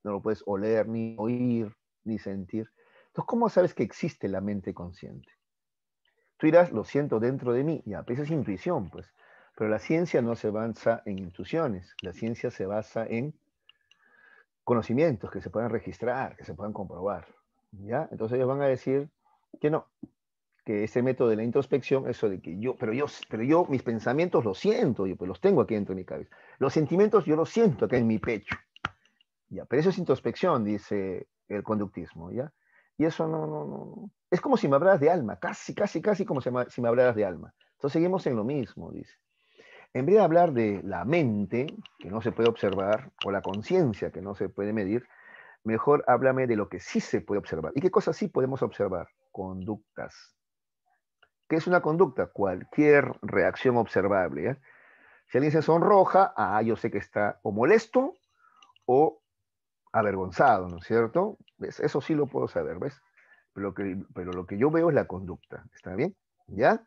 no lo puedes oler, ni oír, ni sentir. Entonces, ¿cómo sabes que existe la mente consciente? Tú dirás, lo siento dentro de mí. Ya, pues es intuición, pues. Pero la ciencia no se basa en intuiciones. La ciencia se basa en conocimientos que se puedan registrar, que se puedan comprobar. ¿Ya? Entonces ellos van a decir que no, que ese método de la introspección, eso de que yo, pero yo, pero yo mis pensamientos los siento, yo pues los tengo aquí dentro de mi cabeza. Los sentimientos yo los siento acá en mi pecho. Ya, pero eso es introspección, dice el conductismo, ¿ya? Y eso no, no, no. Es como si me hablaras de alma, casi, casi, casi como si me hablaras de alma. Entonces seguimos en lo mismo, dice. En vez de hablar de la mente, que no se puede observar, o la conciencia, que no se puede medir, mejor háblame de lo que sí se puede observar. ¿Y qué cosas sí podemos observar? Conductas, ¿Qué es una conducta? Cualquier reacción observable. ¿eh? Si alguien se sonroja, ah, yo sé que está o molesto o avergonzado, ¿no es cierto? Eso sí lo puedo saber, ¿ves? Pero lo, que, pero lo que yo veo es la conducta, ¿está bien? ¿Ya?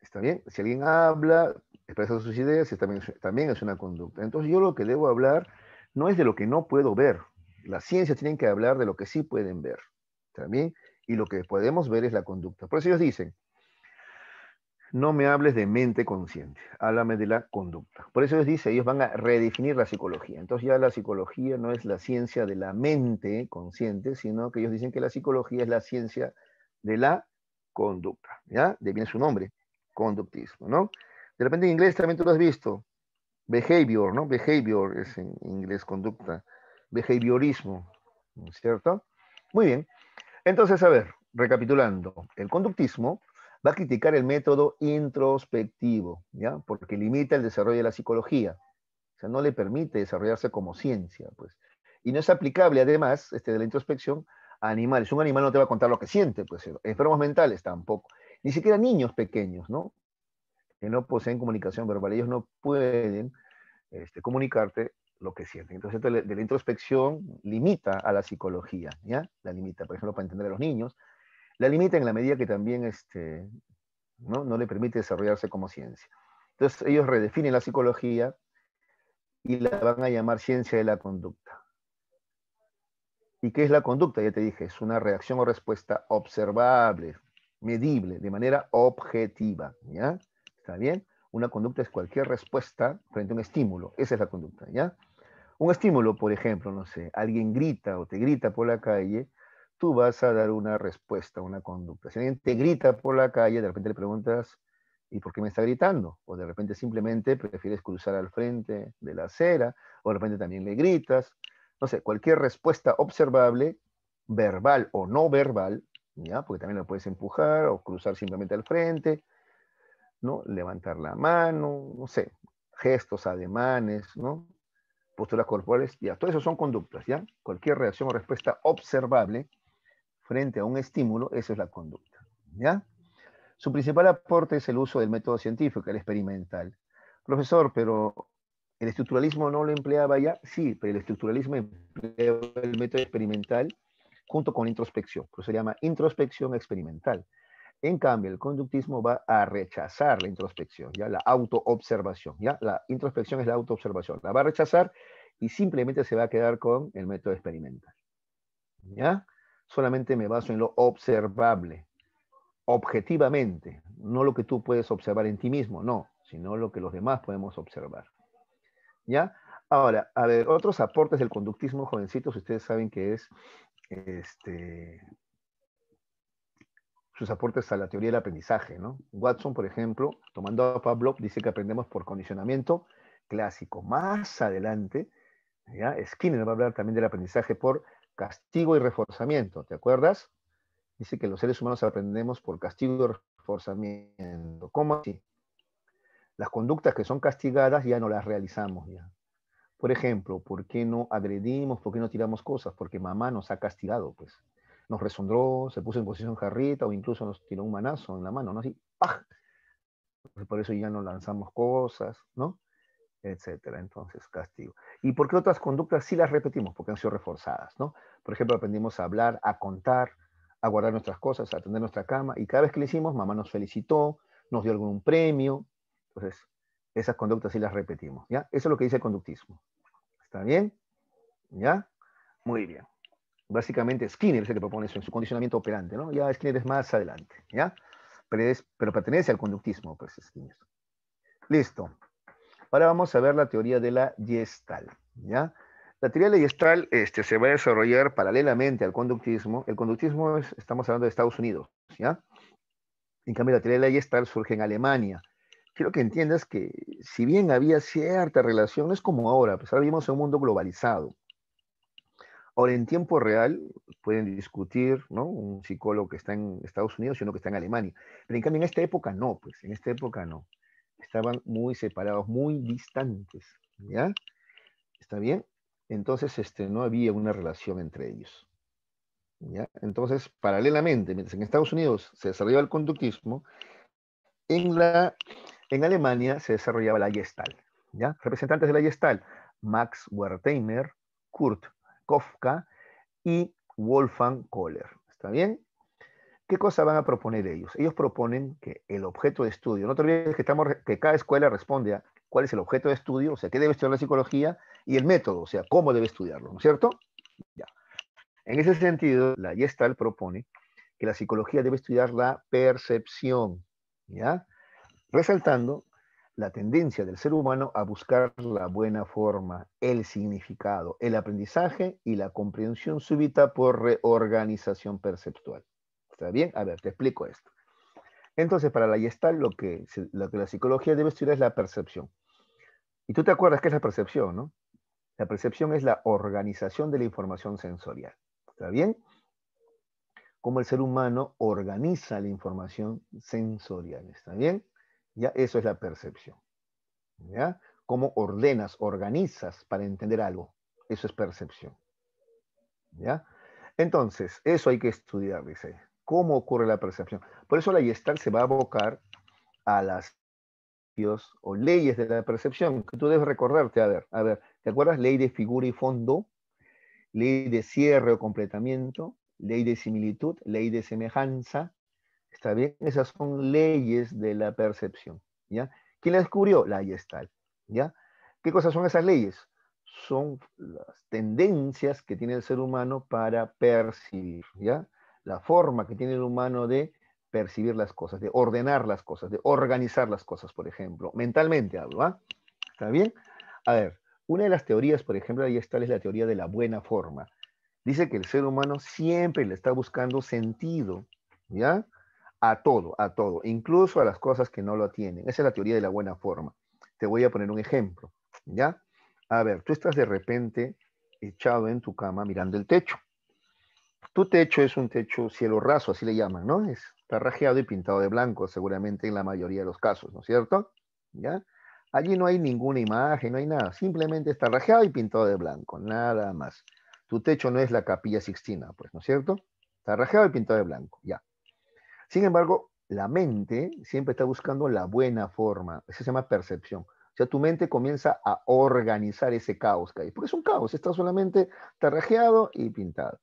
¿Está bien? Si alguien habla, expresa sus ideas, también, también es una conducta. Entonces yo lo que debo hablar no es de lo que no puedo ver. Las ciencias tienen que hablar de lo que sí pueden ver, ¿está bien? Y lo que podemos ver es la conducta. Por eso ellos dicen, no me hables de mente consciente, háblame de la conducta. Por eso les dice, ellos van a redefinir la psicología. Entonces ya la psicología no es la ciencia de la mente consciente, sino que ellos dicen que la psicología es la ciencia de la conducta. ¿Ya? De viene su nombre, conductismo, ¿no? De repente en inglés también tú lo has visto. Behavior, ¿no? Behavior es en inglés conducta. Behaviorismo, ¿cierto? Muy bien. Entonces, a ver, recapitulando. El conductismo va a criticar el método introspectivo, ¿ya? porque limita el desarrollo de la psicología. O sea, no le permite desarrollarse como ciencia. Pues. Y no es aplicable, además, este, de la introspección a animales. Un animal no te va a contar lo que siente, pues enfermos mentales tampoco. Ni siquiera niños pequeños, ¿no? Que no poseen comunicación verbal. Ellos no pueden este, comunicarte lo que sienten. Entonces, de la introspección limita a la psicología, ¿ya? La limita, por ejemplo, para entender a los niños, la limita en la medida que también este, ¿no? le permite desarrollarse como ciencia. Entonces ellos redefinen la psicología y la van a llamar ciencia de la conducta. ¿Y qué es la conducta? Ya te dije, es una reacción o respuesta observable, medible, de manera objetiva. ¿Ya? ¿Está bien? Una conducta es cualquier respuesta frente a un estímulo. Esa es la conducta, ¿ya? Un estímulo, por ejemplo, no sé, alguien grita o te grita por la calle, tú vas a dar una respuesta, una conducta. Si alguien te grita por la calle, de repente le preguntas, ¿y por qué me está gritando? O de repente simplemente prefieres cruzar al frente de la acera, o de repente también le gritas. No sé, cualquier respuesta observable, verbal o no verbal, ¿ya? porque también lo puedes empujar o cruzar simplemente al frente, ¿no? levantar la mano, no sé, gestos, ademanes, ¿no? posturas corporales, ya, todo eso son conductas, ¿ya? Cualquier reacción o respuesta observable frente a un estímulo, esa es la conducta. ¿ya? Su principal aporte es el uso del método científico, el experimental. Profesor, pero ¿el estructuralismo no lo empleaba ya? Sí, pero el estructuralismo empleaba el método experimental junto con introspección. Por se llama introspección experimental. En cambio, el conductismo va a rechazar la introspección, ya la autoobservación, ya la introspección es la autoobservación, la va a rechazar y simplemente se va a quedar con el método experimental. ¿Ya? solamente me baso en lo observable, objetivamente, no lo que tú puedes observar en ti mismo, no, sino lo que los demás podemos observar. ¿Ya? Ahora, a ver, otros aportes del conductismo, jovencitos, ustedes saben que es este, sus aportes a la teoría del aprendizaje, ¿no? Watson, por ejemplo, tomando a Pablo, dice que aprendemos por condicionamiento clásico. Más adelante, ¿ya? Skinner va a hablar también del aprendizaje por castigo y reforzamiento, ¿te acuerdas? Dice que los seres humanos aprendemos por castigo y reforzamiento. ¿Cómo así? Las conductas que son castigadas ya no las realizamos ya. Por ejemplo, ¿por qué no agredimos? ¿Por qué no tiramos cosas? Porque mamá nos ha castigado, pues. Nos resondró, se puso en posición jarrita o incluso nos tiró un manazo en la mano, ¿no? Así, ¡pah! Por eso ya no lanzamos cosas, ¿no? etcétera. Entonces, castigo. ¿Y por qué otras conductas sí las repetimos? Porque han sido reforzadas, ¿no? Por ejemplo, aprendimos a hablar, a contar, a guardar nuestras cosas, a atender nuestra cama, y cada vez que lo hicimos, mamá nos felicitó, nos dio algún premio. Entonces, esas conductas sí las repetimos, ¿ya? Eso es lo que dice el conductismo. ¿Está bien? ¿Ya? Muy bien. Básicamente, Skinner es el que propone eso en su condicionamiento operante, ¿no? Ya Skinner es más adelante, ¿ya? Pero, pero pertenece al conductismo, pues, Skinner. Listo. Ahora vamos a ver la teoría de la Gestalt, ¿ya? La teoría de la Gestalt este, se va a desarrollar paralelamente al conductismo. El conductismo es, estamos hablando de Estados Unidos, ¿ya? En cambio, la teoría de la Gestalt surge en Alemania. Quiero que entiendas que, si bien había cierta relación, no es como ahora, pues ahora vivimos en un mundo globalizado. Ahora, en tiempo real, pueden discutir, ¿no? Un psicólogo que está en Estados Unidos y uno que está en Alemania. Pero en cambio, en esta época no, pues, en esta época no estaban muy separados, muy distantes, ¿ya? ¿Está bien? Entonces, este, no había una relación entre ellos. ¿ya? Entonces, paralelamente, mientras en Estados Unidos se desarrollaba el conductismo, en, la, en Alemania se desarrollaba la Gestalt. ¿ya? Representantes de la Gestalt, Max Wertheimer, Kurt Kofka y Wolfgang Kohler. ¿Está bien? ¿Qué cosa van a proponer ellos? Ellos proponen que el objeto de estudio, no te olvides que, cada escuela responde a cuál es el objeto de estudio, o sea, qué debe estudiar la psicología y el método, o sea, cómo debe estudiarlo, ¿no es cierto? Ya. En ese sentido, la Gestalt propone que la psicología debe estudiar la percepción, ¿ya? Resaltando la tendencia del ser humano a buscar la buena forma, el significado, el aprendizaje y la comprensión súbita por reorganización perceptual. ¿Está bien? A ver, te explico esto. Entonces, para la Gestalt, lo que, lo que la psicología debe estudiar es la percepción. Y tú te acuerdas que es la percepción, ¿no? La percepción es la organización de la información sensorial. ¿Está bien? Cómo el ser humano organiza la información sensorial. ¿Está bien? Ya eso es la percepción. ¿Ya? Cómo ordenas, organizas para entender algo. Eso es percepción. ¿Ya? Entonces, eso hay que estudiar, dice cómo ocurre la percepción. Por eso la Gestalt se va a abocar a las o leyes de la percepción que tú debes recordarte. A ver, a ver, ¿te acuerdas? Ley de figura y fondo, ley de cierre o completamiento, ley de similitud, ley de semejanza. ¿Está bien? Esas son leyes de la percepción. ¿ya? ¿Quién las descubrió? La Gestalt? ¿ya? ¿Qué cosas son esas leyes? Son las tendencias que tiene el ser humano para percibir. ¿ya? la forma que tiene el humano de percibir las cosas, de ordenar las cosas, de organizar las cosas, por ejemplo. Mentalmente hablo, ¿ah? ¿Está bien? A ver, una de las teorías, por ejemplo, ahí está, es la teoría de la buena forma. Dice que el ser humano siempre le está buscando sentido, ¿ya? A todo, a todo, incluso a las cosas que no lo tienen. Esa es la teoría de la buena forma. Te voy a poner un ejemplo, ¿ya? A ver, tú estás de repente echado en tu cama mirando el techo, tu techo es un techo cielo raso, así le llaman, ¿no? Es, está y pintado de blanco, seguramente en la mayoría de los casos, ¿no es cierto? ¿Ya? Allí no hay ninguna imagen, no hay nada, simplemente está rajeado y pintado de blanco, nada más. Tu techo no es la capilla sixtina, pues, ¿no es cierto? Está rajeado y pintado de blanco, ya. Sin embargo, la mente siempre está buscando la buena forma, eso se llama percepción. O sea, tu mente comienza a organizar ese caos que hay, porque es un caos, está solamente tarrajeado y pintado.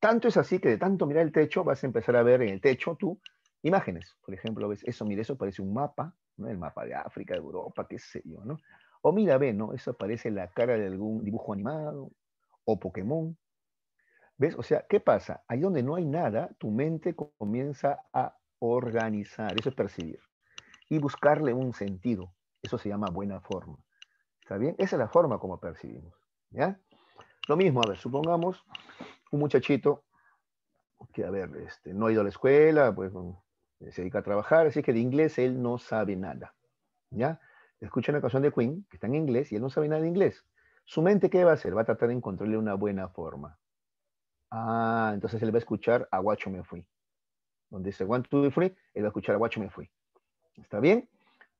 Tanto es así que de tanto mirar el techo vas a empezar a ver en el techo tú imágenes. Por ejemplo, ves eso, mira, eso parece un mapa, ¿no? El mapa de África, de Europa, qué sé yo, ¿no? O mira, ve, ¿no? Eso parece la cara de algún dibujo animado o Pokémon. ¿Ves? O sea, ¿qué pasa? Ahí donde no hay nada, tu mente comienza a organizar, eso es percibir, y buscarle un sentido. Eso se llama buena forma. ¿Está bien? Esa es la forma como percibimos. ¿Ya? Lo mismo, a ver, supongamos muchachito que, a ver, este, no ha ido a la escuela, pues mm, se dedica a trabajar, así que de inglés él no sabe nada. ¿Ya? Escucha una canción de Queen que está en inglés y él no sabe nada de inglés. Su mente, ¿qué va a hacer? Va a tratar de encontrarle una buena forma. Ah, entonces él va a escuchar a Aguacho me fui. Donde dice One, Two, Free él va a escuchar a Aguacho me fui. ¿Está bien?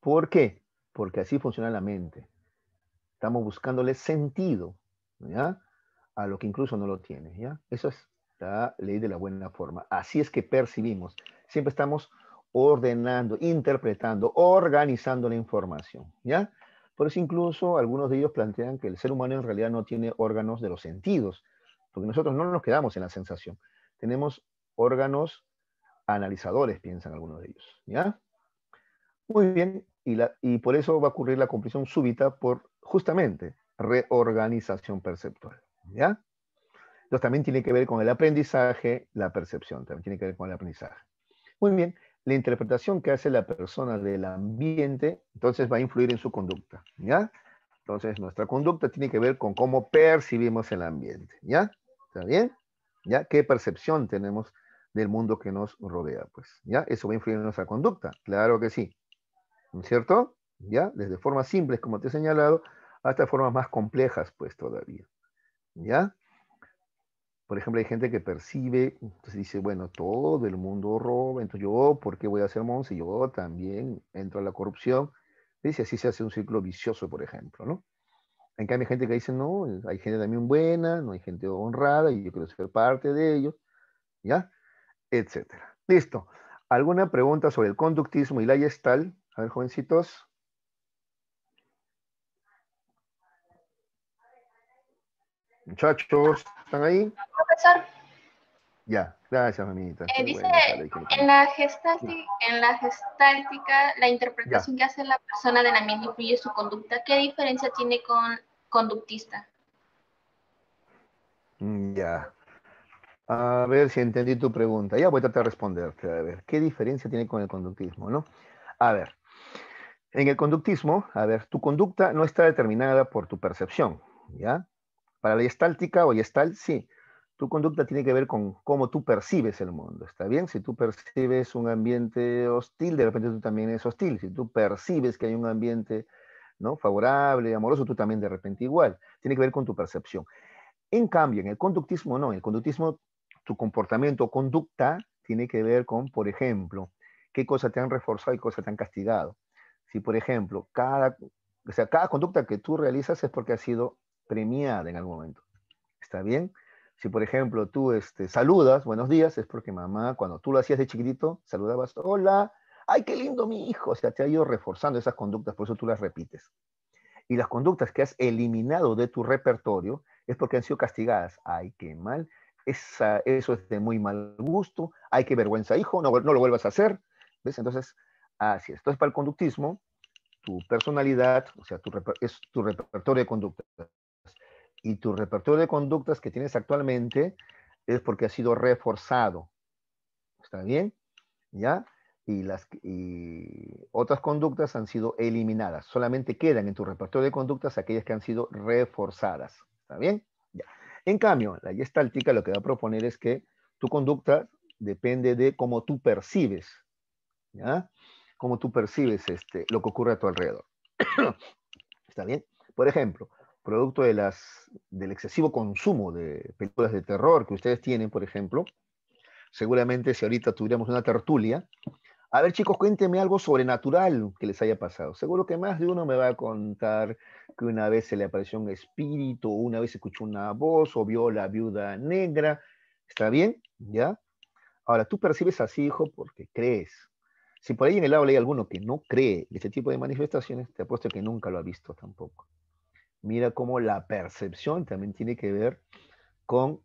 ¿Por qué? Porque así funciona la mente. Estamos buscándole sentido. ¿Ya? a lo que incluso no lo tiene, ¿ya? Eso es la ley de la buena forma. Así es que percibimos. Siempre estamos ordenando, interpretando, organizando la información, ¿ya? Por eso incluso algunos de ellos plantean que el ser humano en realidad no tiene órganos de los sentidos, porque nosotros no nos quedamos en la sensación. Tenemos órganos analizadores, piensan algunos de ellos, ¿ya? Muy bien, y, y por eso va a ocurrir la comprensión súbita por justamente reorganización perceptual. ¿Ya? Entonces también tiene que ver con el aprendizaje, la percepción, también tiene que ver con el aprendizaje. Muy bien, la interpretación que hace la persona del ambiente, entonces va a influir en su conducta, ¿ya? Entonces nuestra conducta tiene que ver con cómo percibimos el ambiente, ¿ya? ¿Está bien? ¿Ya? ¿Qué percepción tenemos del mundo que nos rodea? Pues, ¿ya? Eso va a influir en nuestra conducta, claro que sí, ¿no es cierto? ¿Ya? Desde formas simples, como te he señalado, hasta formas más complejas, pues, todavía. ¿Ya? Por ejemplo, hay gente que percibe, entonces pues, dice, bueno, todo el mundo roba, entonces yo, ¿por qué voy a ser monse? yo también entro a la corrupción. Dice, así se hace un ciclo vicioso, por ejemplo, ¿no? En cambio, hay gente que dice, no, hay gente también buena, no hay gente honrada, y yo quiero ser parte de ellos, ¿ya? Etcétera. Listo. ¿Alguna pregunta sobre el conductismo y la gestal? A ver, jovencitos. Muchachos, ¿están ahí? Profesor. Ya, gracias, mamita. Eh, dice, en, la en la gestáltica, la interpretación que hace la persona de la misma influye su conducta. ¿Qué diferencia tiene con conductista? Mm, ya. A ver si entendí tu pregunta. Ya voy a tratar de responderte. A ver, ¿qué diferencia tiene con el conductismo? ¿no? A ver, en el conductismo, a ver, tu conducta no está determinada por tu percepción, ¿ya? Para la estáltica o estal, sí. Tu conducta tiene que ver con cómo tú percibes el mundo, ¿está bien? Si tú percibes un ambiente hostil, de repente tú también es hostil. Si tú percibes que hay un ambiente ¿no? favorable, amoroso, tú también de repente igual. Tiene que ver con tu percepción. En cambio, en el conductismo no. En el conductismo, tu comportamiento o conducta tiene que ver con, por ejemplo, qué cosas te han reforzado y qué cosas te han castigado. Si, por ejemplo, cada, sea, cada conducta que tú realizas es porque ha sido premiada en algún momento. ¿Está bien? Si, por ejemplo, tú este, saludas, buenos días, es porque mamá, cuando tú lo hacías de chiquitito, saludabas, hola, ay, qué lindo mi hijo. O sea, te ha ido reforzando esas conductas, por eso tú las repites. Y las conductas que has eliminado de tu repertorio es porque han sido castigadas. Ay, qué mal. Esa, eso es de muy mal gusto. Ay, qué vergüenza, hijo. No, no lo vuelvas a hacer. ¿Ves? Entonces, así es. Entonces, para el conductismo, tu personalidad, o sea, tu, es tu repertorio de conductas y tu repertorio de conductas que tienes actualmente es porque ha sido reforzado. ¿Está bien? ¿Ya? Y, las, otras conductas han sido eliminadas. Solamente quedan en tu repertorio de conductas aquellas que han sido reforzadas. ¿Está bien? En cambio, la gestáltica lo que va a proponer es que tu conducta depende de cómo tú percibes. ¿Ya? Cómo tú percibes este, lo que ocurre a tu alrededor. [coughs] ¿Está bien? Por ejemplo, producto de las, del excesivo consumo de películas de terror que ustedes tienen, por ejemplo, seguramente si ahorita tuviéramos una tertulia, a ver chicos, cuéntenme algo sobrenatural que les haya pasado. Seguro que más de uno me va a contar que una vez se le apareció un espíritu, una vez escuchó una voz o vio la viuda negra. ¿Está bien? ¿Ya? Ahora, tú percibes así, hijo, porque crees. Si por ahí en el aula hay alguno que no cree este tipo de manifestaciones, te apuesto que nunca lo ha visto tampoco mira cómo la percepción también tiene que ver con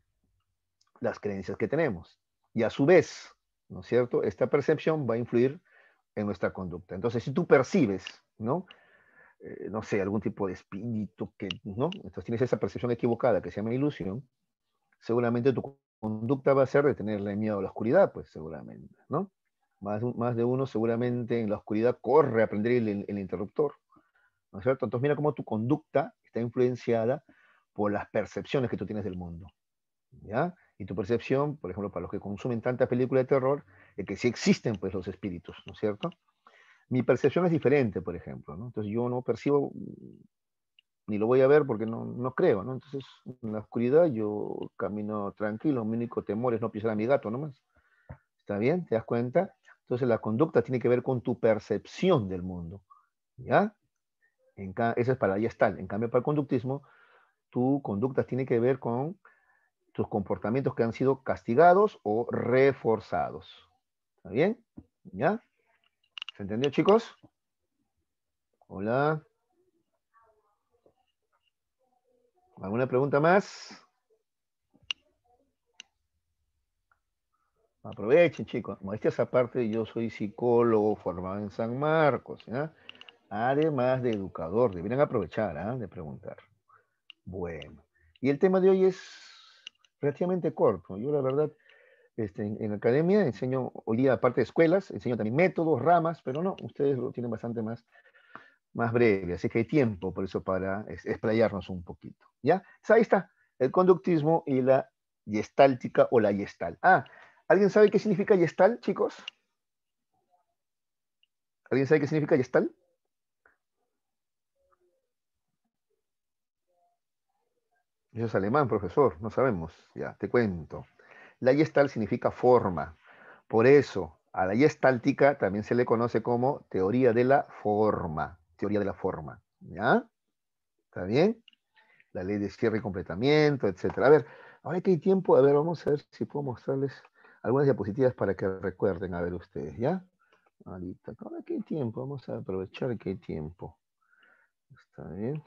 las creencias que tenemos. Y a su vez, ¿no es cierto? Esta percepción va a influir en nuestra conducta. Entonces, si tú percibes, ¿no? Eh, no sé, algún tipo de espíritu que, ¿no? Entonces tienes esa percepción equivocada que se llama ilusión, seguramente tu conducta va a ser de tenerle miedo a la oscuridad, pues seguramente, ¿no? Más, más de uno seguramente en la oscuridad corre a prender el interruptor, ¿no es cierto? Entonces mira cómo tu conducta está influenciada por las percepciones que tú tienes del mundo. ¿Ya? Y tu percepción, por ejemplo, para los que consumen tantas películas de terror, es que sí existen pues los espíritus, ¿no es cierto? Mi percepción es diferente, por ejemplo, ¿no? Entonces yo no percibo ni lo voy a ver porque no, creo, ¿no? Entonces, en la oscuridad yo camino tranquilo, mi único temor es no pisar a mi gato nomás. ¿Está bien? ¿Te das cuenta? Entonces la conducta tiene que ver con tu percepción del mundo, ¿ya? esa es para están. En cambio, para el conductismo, tu conducta tiene que ver con tus comportamientos que han sido castigados o reforzados. ¿Está bien? ¿Ya? ¿Se entendió, chicos? Hola. ¿Alguna pregunta más? Aprovechen, chicos. esa este parte yo soy psicólogo formado en San Marcos. ¿ya? además de educador. Deberían aprovechar ¿ah? de preguntar. Bueno, y el tema de hoy es relativamente corto. Yo la verdad, este, en, academia enseño, hoy día aparte de escuelas, enseño también métodos, ramas, pero no, ustedes lo tienen bastante más, más breve, así que hay tiempo por eso para explayarnos un poquito. ¿Ya? ahí está, el conductismo y la yestáltica o la yestal. Ah, ¿alguien sabe qué significa yestal, chicos? ¿Alguien sabe qué significa yestal? Eso es alemán, profesor, no sabemos. Ya, te cuento. La gestalt significa forma. Por eso, a la estáltica también se le conoce como teoría de la forma. Teoría de la forma. ¿Ya? ¿Está bien? La ley de cierre y completamiento, etc. A ver, ahora que hay tiempo, a ver, vamos a ver si puedo mostrarles algunas diapositivas para que recuerden, a ver ustedes, ¿ya? Ahorita, ahora que hay tiempo, vamos a aprovechar que hay tiempo. Está bien.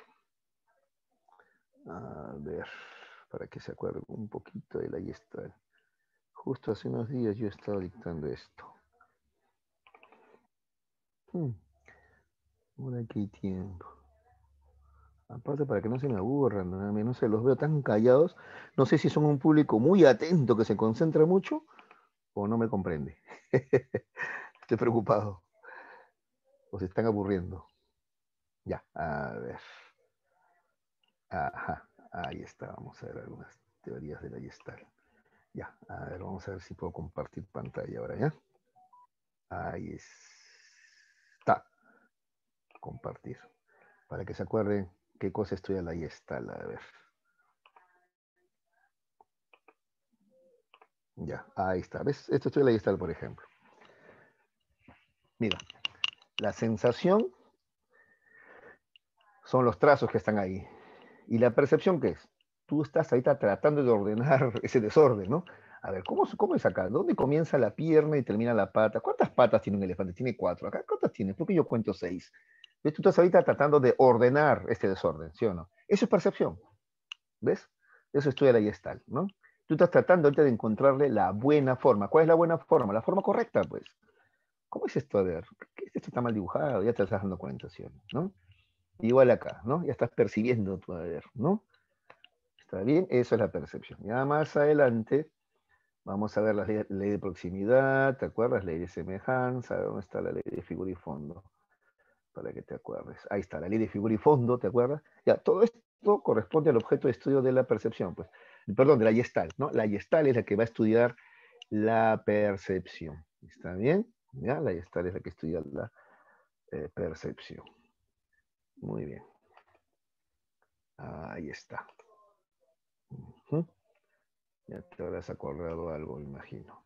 A ver, para que se acuerde un poquito de la está. Justo hace unos días yo estaba dictando esto. Ahora hmm. tiempo. Aparte, para que no se me aburran, no, no se los veo tan callados. No sé si son un público muy atento que se concentra mucho o no me comprende. [laughs] Estoy preocupado. O se están aburriendo. Ya, a ver. Ajá, ahí está. Vamos a ver algunas teorías de la yestal Ya, a ver, vamos a ver si puedo compartir pantalla ahora, ¿ya? Ahí está. Compartir. Para que se acuerden qué cosa estudia la yestal, a ver. Ya, ahí está. ¿Ves? Esto estudia la yestal, por ejemplo. Mira, la sensación son los trazos que están ahí. ¿Y la percepción qué es? Tú estás ahorita tratando de ordenar [laughs] ese desorden, ¿no? A ver, ¿cómo, ¿cómo es acá? ¿Dónde comienza la pierna y termina la pata? ¿Cuántas patas tiene un elefante? Tiene cuatro. ¿Acá cuántas tiene? Porque yo cuento seis. ¿Ves? Tú estás ahorita tratando de ordenar este desorden, ¿sí o no? Eso es percepción. ¿Ves? Eso estudia la gestal, ¿no? Tú estás tratando ahorita de encontrarle la buena forma. ¿Cuál es la buena forma? La forma correcta, pues. ¿Cómo es esto? A ver, esto está mal dibujado, ya te estás dando cuenta, ¿sí no? igual acá, ¿no? Ya estás percibiendo tu haber, ¿no? ¿Está bien? Eso es la percepción. Ya más adelante vamos a ver la ley, de proximidad, ¿te acuerdas? Ley de semejanza, ¿dónde está la ley de figura y fondo? Para que te acuerdes. Ahí está, la ley de figura y fondo, ¿te acuerdas? Ya, todo esto corresponde al objeto de estudio de la percepción, pues. Perdón, de la yestal, ¿no? La yestal es la que va a estudiar la percepción. ¿Está bien? Ya, la yestal es la que estudia la eh, percepción. Muy bien. Ah, ahí está. Ya te habrás acordado algo, imagino.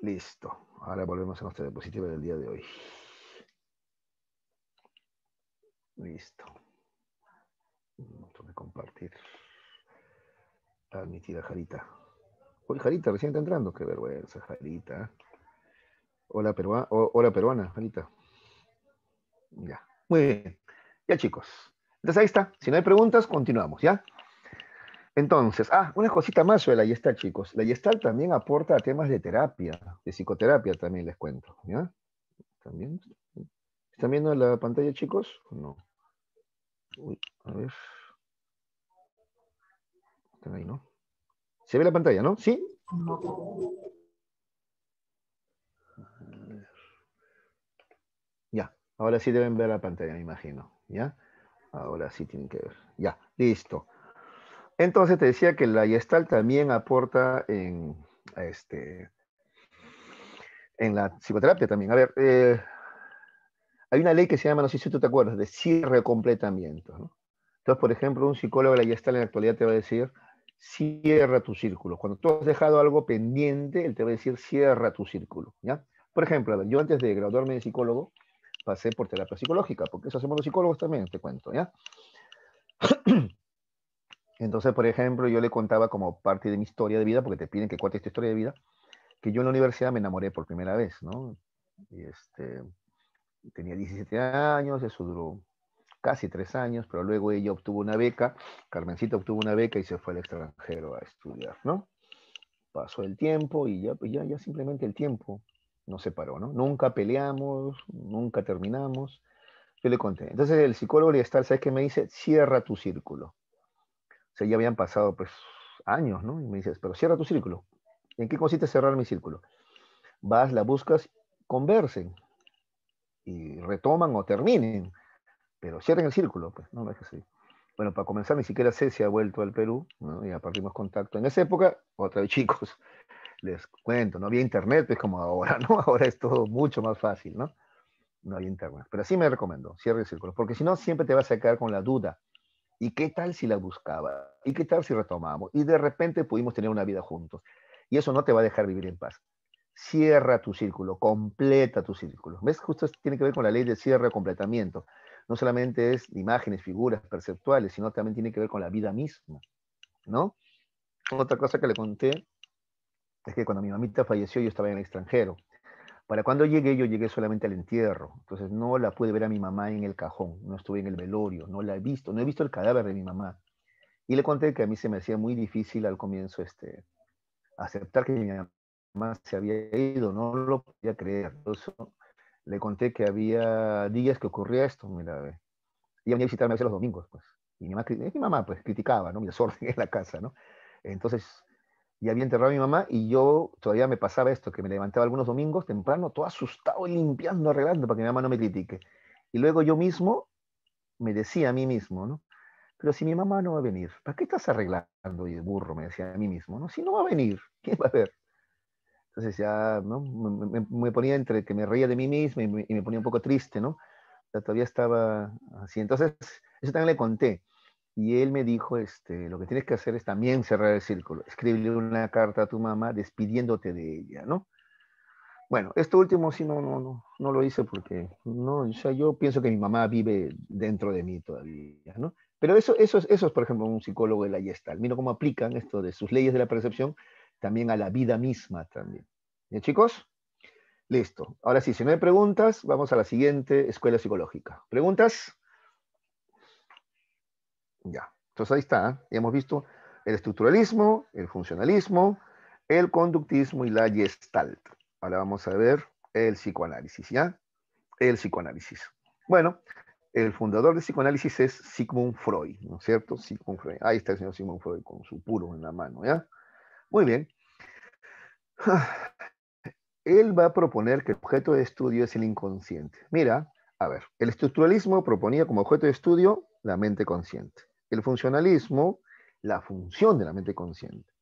Listo. Ahora volvemos a nuestra diapositiva del día de hoy. Listo. Un tengo de compartir. Admitir a Jarita. Hola Jarita, recién está entrando. Qué vergüenza, Jarita. Hola, perua hola peruana, Jarita. Ya. Muy bien. Ya chicos. Entonces ahí está. Si no hay preguntas, continuamos, ¿ya? Entonces, ah, una cosita más sobre la Yestal, chicos. La Yestal también aporta a temas de terapia, de psicoterapia también les cuento, ¿ya? También. ¿Están viendo la pantalla, chicos? No. Uy, a ver. Están ahí, ¿no? ¿Se ve la pantalla, no? ¿Sí? Ya, ahora sí deben ver la pantalla, me imagino. ¿ya? Ahora sí tienen que ver. Ya, listo. Entonces te decía que la Yestal también aporta en, este, en la psicoterapia también. A ver, eh, hay una ley que se llama, no sé si tú te acuerdas, de cierre completamiento. ¿no? Entonces, por ejemplo, un psicólogo de la Yestal en la actualidad te va a decir, cierra tu círculo. Cuando tú has dejado algo pendiente, él te va a decir, cierra tu círculo. ¿ya? Por ejemplo, yo antes de graduarme de psicólogo, pasé por terapia psicológica, porque eso hacemos los psicólogos también, te cuento, ¿ya? [clears throat] Entonces, por ejemplo, yo le contaba como parte de mi historia de vida, porque te piden que cuentes tu historia de vida, que yo en la universidad me enamoré por primera vez, ¿no? Y este, tenía 17 años, eso duró casi tres años, pero luego ella obtuvo una beca, Carmencita obtuvo una beca y se fue al extranjero a estudiar, ¿no? Pasó el tiempo y ya, pues ya, ya simplemente el tiempo no se paró, ¿no? Nunca peleamos, nunca terminamos. Yo le conté. Entonces el psicólogo está ¿sabes qué me dice? Cierra tu círculo. O sea, ya habían pasado pues años, ¿no? Y me dices, pero cierra tu círculo. ¿En qué consiste cerrar mi círculo? Vas, la buscas, conversen y retoman o terminen, pero cierren el círculo, pues, no, es que Bueno, para comenzar, ni siquiera sé si ha vuelto al Perú, ¿no? ya partimos contacto. En esa época, otra vez [laughs] chicos, les cuento, no había internet, es pues, como ahora, [laughs] ¿no? Ahora es todo mucho más fácil, ¿no? No había internet. Pero sí me recomiendo, cierre el círculo, porque si no, siempre te vas a quedar con la duda. ¿Y qué tal si la buscaba? ¿Y qué tal si retomamos? Y de repente pudimos tener una vida juntos. Y eso no te va a dejar vivir en paz. Cierra tu círculo, completa tu círculo. ¿Ves? Justo tiene que ver con la ley de cierre o completamiento. No solamente es imágenes, figuras perceptuales, sino también tiene que ver con la vida misma. ¿No? Otra cosa que le conté es que cuando mi mamita falleció yo estaba en el extranjero. Para cuando llegué, yo llegué solamente al entierro. Entonces no la pude ver a mi mamá en el cajón, no estuve en el velorio, no la he visto, no he visto el cadáver de mi mamá. Y le conté que a mí se me hacía muy difícil al comienzo este, aceptar que mi mamá se había ido, no lo podía creer. le conté que había días que ocurría esto, mira, venía a visitarme a veces los domingos, pues. Y mi mamá, pues, criticaba, ¿no? Mi desorden [laughs] en la casa, ¿no? Entonces y había enterrado a mi mamá y yo todavía me pasaba esto, que me levantaba algunos domingos temprano, todo asustado, y limpiando, arreglando para que mi mamá no me critique. Y luego yo mismo me decía a mí mismo, ¿no? Pero si mi mamá no va a venir, ¿para qué estás arreglando? Y de burro me decía a mí mismo, ¿no? Si no va a venir, [laughs] ¿quién va a ver? Entonces ya, ¿no? Me, ponía entre que me reía de mí mismo y me, ponía un poco triste, ¿no? O todavía estaba así. Entonces, eso también le conté y él me dijo, este, lo que tienes que hacer es también cerrar el círculo, escribirle una carta a tu mamá despidiéndote de ella, ¿no? Bueno, esto último sí no, no, no, no lo hice porque no, o sea, yo pienso que mi mamá vive dentro de mí todavía, ¿no? Pero eso, eso, es, eso es, por ejemplo, un psicólogo de la Yestal. Mira cómo aplican esto de sus leyes de la percepción también a la vida misma también. ¿Bien, chicos? Listo. Ahora sí, si no hay preguntas, vamos a la siguiente escuela psicológica. ¿Preguntas? Ya. Entonces ahí está. ¿eh? Hemos visto el estructuralismo, el funcionalismo, el conductismo y la gestalt. Ahora vamos a ver el psicoanálisis, ¿ya? El psicoanálisis. Bueno, el fundador del psicoanálisis es Sigmund Freud, ¿no es cierto? Sigmund Freud. Ahí está el señor Sigmund Freud con su puro en la mano, ¿ya? Muy bien. [sighs] Él va a proponer que el objeto de estudio es el inconsciente. Mira, a ver, el estructuralismo proponía como objeto de estudio la mente consciente el funcionalismo, la función de la mente consciente.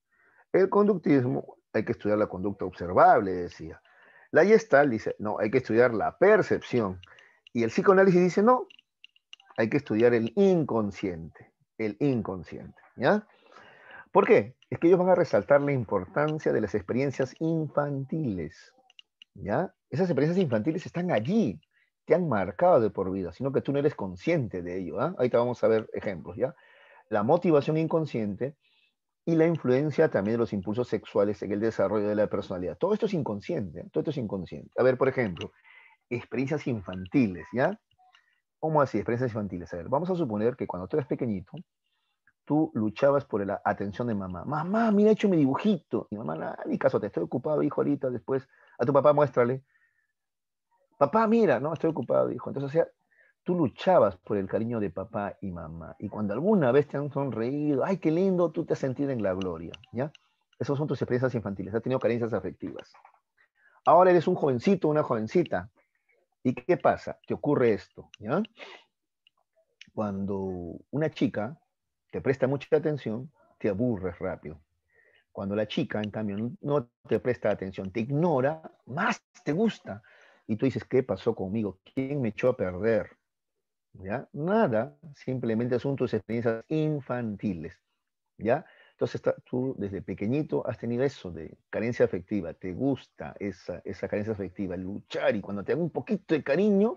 El conductismo, hay que estudiar la conducta observable, decía. La Gestalt dice, no, hay que estudiar la percepción. Y el psicoanálisis dice, no, hay que estudiar el inconsciente, el inconsciente, ¿ya? ¿Por qué? Es que ellos van a resaltar la importancia de las experiencias infantiles, ¿ya? Esas experiencias infantiles están allí, te han marcado de por vida, sino que tú no eres consciente de ello. Ahorita Ahí te vamos a ver ejemplos, ¿ya? La motivación inconsciente y la influencia también de los impulsos sexuales en el desarrollo de la personalidad. Todo esto es inconsciente, ¿eh? todo esto es inconsciente. A ver, por ejemplo, experiencias infantiles, ¿ya? ¿Cómo así? Experiencias infantiles. A ver, vamos a suponer que cuando tú eras pequeñito, tú luchabas por la atención de mamá. Mamá, mira, he hecho mi dibujito. Y mamá, ah, ni caso, te estoy ocupado, hijo, ahorita, después. A tu papá muéstrale. Papá, mira, no, estoy ocupado, hijo. Entonces, o sea, tú luchabas por el cariño de papá y mamá. Y cuando alguna vez te han sonreído, ay, qué lindo, tú te has sentido en la gloria, ¿ya? Esas son tus experiencias infantiles, has tenido carencias afectivas. Ahora eres un jovencito, una jovencita. ¿Y qué pasa? Te ocurre esto, ¿ya? Cuando una chica te presta mucha atención, te aburres rápido. Cuando la chica, en cambio, no te presta atención, te ignora, más te gusta y tú dices, ¿qué pasó conmigo? ¿Quién me echó a perder? ¿Ya? Nada, simplemente asuntos de experiencias infantiles. ¿Ya? Entonces tú desde pequeñito has tenido eso de carencia afectiva, te gusta esa, carencia afectiva, luchar y cuando te dan un poquito de cariño,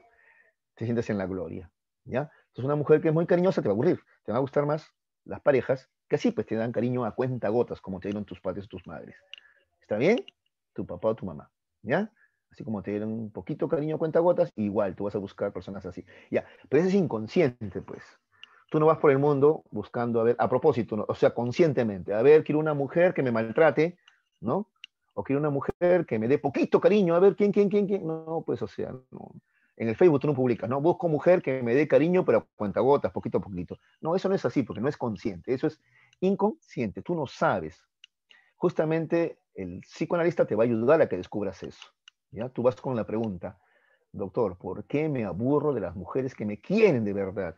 te sientes en la gloria. ¿ya? Entonces una mujer que es muy cariñosa te va a aburrir, te va a gustar más las parejas que así pues te dan cariño a cuenta gotas como te dieron tus padres o tus madres. ¿Está bien? Tu papá o tu mamá. ¿ya? Así como te dieron un poquito cariño cuenta gotas, igual tú vas a buscar personas así. Ya, pero eso es inconsciente, pues. Tú no vas por el mundo buscando, a ver, a propósito, o sea, conscientemente, a ver, quiero una mujer que me maltrate, ¿no? O quiero una mujer que me dé poquito cariño, a ver, ¿quién, quién, quién, quién? No, pues, o sea, En el Facebook tú no publicas, ¿no? Busco mujer que me dé cariño, pero a cuenta gotas, poquito a poquito. No, eso no es así, porque no es consciente, eso es inconsciente, tú no sabes. Justamente el psicoanalista te va a ayudar a que descubras eso. ¿ya? Tú vas con la pregunta, doctor, ¿por qué me aburro de las mujeres que me quieren de verdad?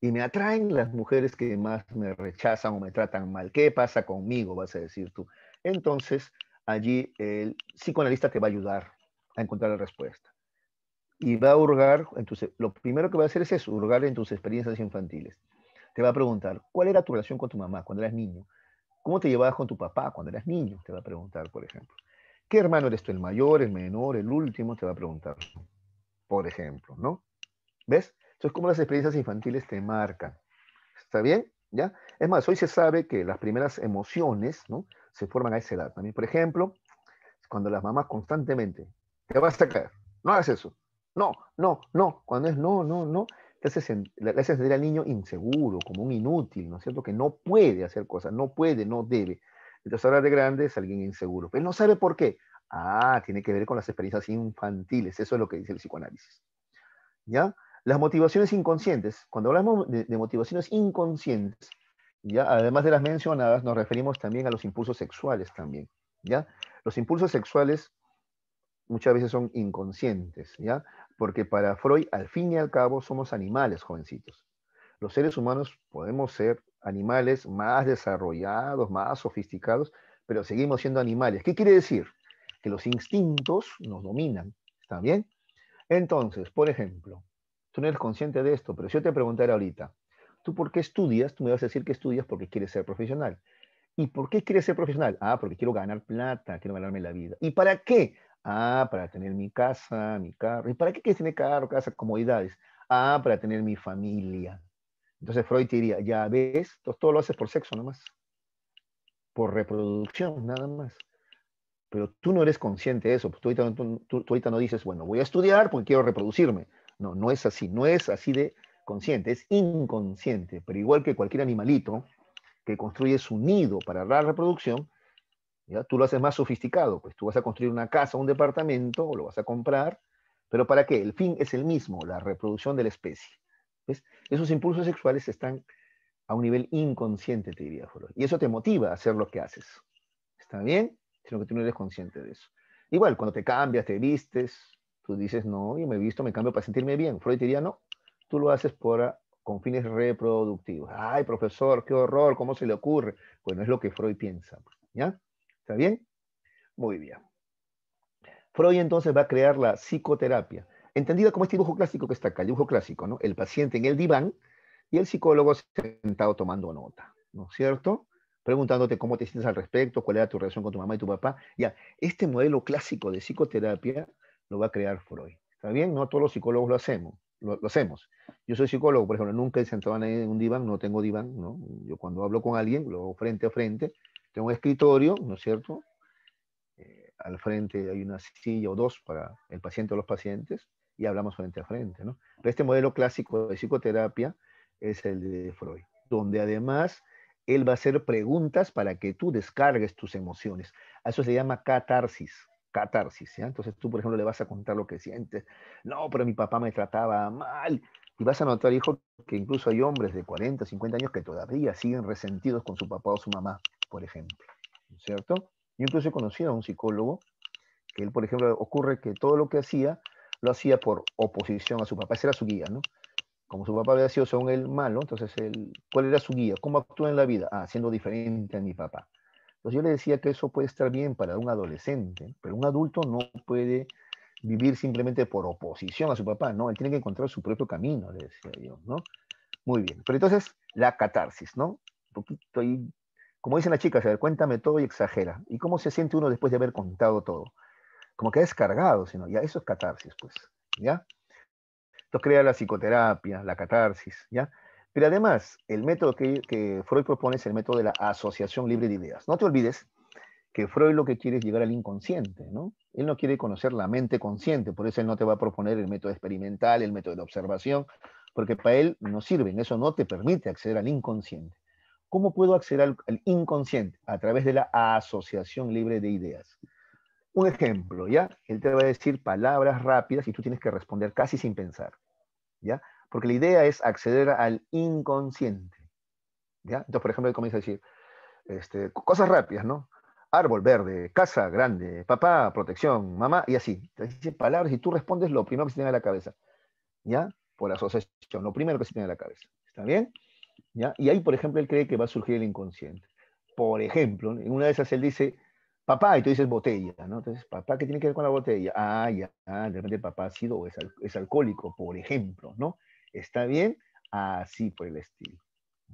Y me atraen las mujeres que más me rechazan o me tratan mal. ¿Qué pasa conmigo? Vas a decir tú. Entonces, allí el psicoanalista te va a ayudar a encontrar la respuesta. Y va a hurgar, entonces, lo primero que va a hacer es hurgar en tus experiencias infantiles. Te va a preguntar, ¿cuál era tu relación con tu mamá cuando eras niño? ¿Cómo te llevabas con tu papá cuando eras niño? Te va a preguntar, por ejemplo. ¿Qué hermano eres tú? ¿El mayor, el menor, el último? Te va a preguntar, por ejemplo, ¿no? ¿Ves? Entonces, como las experiencias infantiles te marcan. ¿Está bien? ¿Ya? Es más, hoy se sabe que las primeras emociones, ¿no? Se forman a esa edad. También, por ejemplo, cuando las mamás constantemente, te vas a caer, no hagas eso, no, no, no, cuando es no, no, no, le hace, sentir al niño inseguro, como un inútil, ¿no es cierto? Que no puede hacer cosas, no puede, no debe. Entonces ahora de grande es alguien inseguro. Pero él no sabe por qué. Ah, tiene que ver con las experiencias infantiles. Eso es lo que dice el psicoanálisis. ¿Ya? Las motivaciones inconscientes. Cuando hablamos de, motivaciones inconscientes, ¿ya? además de las mencionadas, nos referimos también a los impulsos sexuales también. ¿ya? Los impulsos sexuales muchas veces son inconscientes, ¿ya? Porque para Freud, al fin y al cabo, somos animales, jovencitos los seres humanos podemos ser animales más desarrollados, más sofisticados, pero seguimos siendo animales. ¿Qué quiere decir? Que los instintos nos dominan, ¿está bien? Entonces, por ejemplo, tú no eres consciente de esto, pero si yo te preguntara ahorita, ¿tú por qué estudias? Tú me vas a decir que estudias porque quieres ser profesional. ¿Y por qué quieres ser profesional? Ah, porque quiero ganar plata, quiero ganarme la vida. ¿Y para qué? Ah, para tener mi casa, mi carro. ¿Y para qué quieres tener carro, casa, comodidades? Ah, para tener mi familia. Entonces Freud te diría, ya ves, todo lo haces por sexo nomás, por reproducción nada más. Pero tú no eres consciente de eso, pues, tú, ahorita, no dices, bueno, voy a estudiar porque quiero reproducirme. No, no es así, no es así de consciente, es inconsciente, pero igual que cualquier animalito que construye su nido para la reproducción, tú lo haces más sofisticado, pues tú vas a construir una casa, un departamento, lo vas a comprar, pero ¿para qué? El fin es el mismo, la reproducción de la especie. Esos impulsos sexuales están a un nivel inconsciente, te diría Freud. Y eso te motiva a hacer lo que haces. ¿Está bien? Sino que tú no eres consciente de eso. Igual, cuando te cambias, te vistes, tú dices, no, yo me he visto, me cambio para sentirme bien. Freud diría, no, tú lo haces por, ah, con fines reproductivos. Ay, profesor, qué horror, ¿cómo se le ocurre? Bueno, es lo que Freud piensa. ¿Ya? ¿Está bien? Muy bien. Freud entonces va a crear la psicoterapia. Entendido como este dibujo clásico que está acá, el dibujo clásico, ¿no? El paciente en el diván y el psicólogo sentado tomando nota, ¿no es cierto? Preguntándote cómo te sientes al respecto, cuál era tu relación con tu mamá y tu papá. Ya, este modelo clásico de psicoterapia lo va a crear Freud. ¿Está bien? No todos los psicólogos lo hacemos. Lo, hacemos. Yo soy psicólogo, por ejemplo, nunca he sentado en un diván, no tengo diván, ¿no? Yo cuando hablo con alguien, lo hago frente a frente, tengo un escritorio, ¿no es cierto? Eh, al frente hay una silla o dos para el paciente o los pacientes, y hablamos frente a frente. ¿no? este modelo clásico de psicoterapia es el de Freud, donde además él va a hacer preguntas para que tú descargues tus emociones. A eso se llama catarsis. Catarsis, ¿ya? Entonces tú, por ejemplo, le vas a contar lo que sientes. No, pero mi papá me trataba mal. Y vas a notar, hijo, que incluso hay hombres de 40, 50 años que todavía siguen resentidos con su papá o su mamá, por ejemplo. ¿Cierto? Yo incluso he conocido a un psicólogo que él, por ejemplo, ocurre que todo lo que hacía lo hacía por oposición a su papá. Ese era su guía, ¿no? Como su papá había sido según él malo, entonces él, ¿cuál era su guía? ¿Cómo actúa en la vida? Ah, siendo diferente a mi papá. Entonces yo le decía que eso puede estar bien para un adolescente, pero un adulto no puede vivir simplemente por oposición a su papá, ¿no? Él tiene que encontrar su propio camino, le decía yo, ¿no? Muy bien. Pero entonces, la catarsis, ¿no? Un poquito ahí, como dicen las chicas, a ver, cuéntame todo y exagera. ¿Y cómo se siente uno después de haber contado todo? como que ha descargado, sino ya eso es catarsis, pues, ¿ya? Entonces crea la psicoterapia, la catarsis, ¿ya? Pero además, el método que, Freud propone es el método de la asociación libre de ideas. No te olvides que Freud lo que quiere es llegar al inconsciente, ¿no? Él no quiere conocer la mente consciente, por eso él no te va a proponer el método experimental, el método de observación, porque para él no sirven, eso no te permite acceder al inconsciente. ¿Cómo puedo acceder al, al inconsciente? A través de la asociación libre de ideas un ejemplo, ¿ya? Él te va a decir palabras rápidas y tú tienes que responder casi sin pensar, ¿ya? Porque la idea es acceder al inconsciente, ¿ya? Entonces, por ejemplo, él comienza a decir este, cosas rápidas, ¿no? Árbol verde, casa grande, papá, protección, mamá, y así. Te dice palabras y tú respondes lo primero que se tiene a la cabeza, ¿ya? Por asociación, lo primero que se tiene a la cabeza, ¿está bien? ¿Ya? Y ahí, por ejemplo, él cree que va a surgir el inconsciente. Por ejemplo, en una de esas él dice, papá, y tú dices botella, ¿no? Entonces, papá, ¿qué tiene que ver con la botella? Ah, ya, ah, de repente papá ha sido, es, es alcohólico, por ejemplo, ¿no? ¿Está bien? Así por el estilo,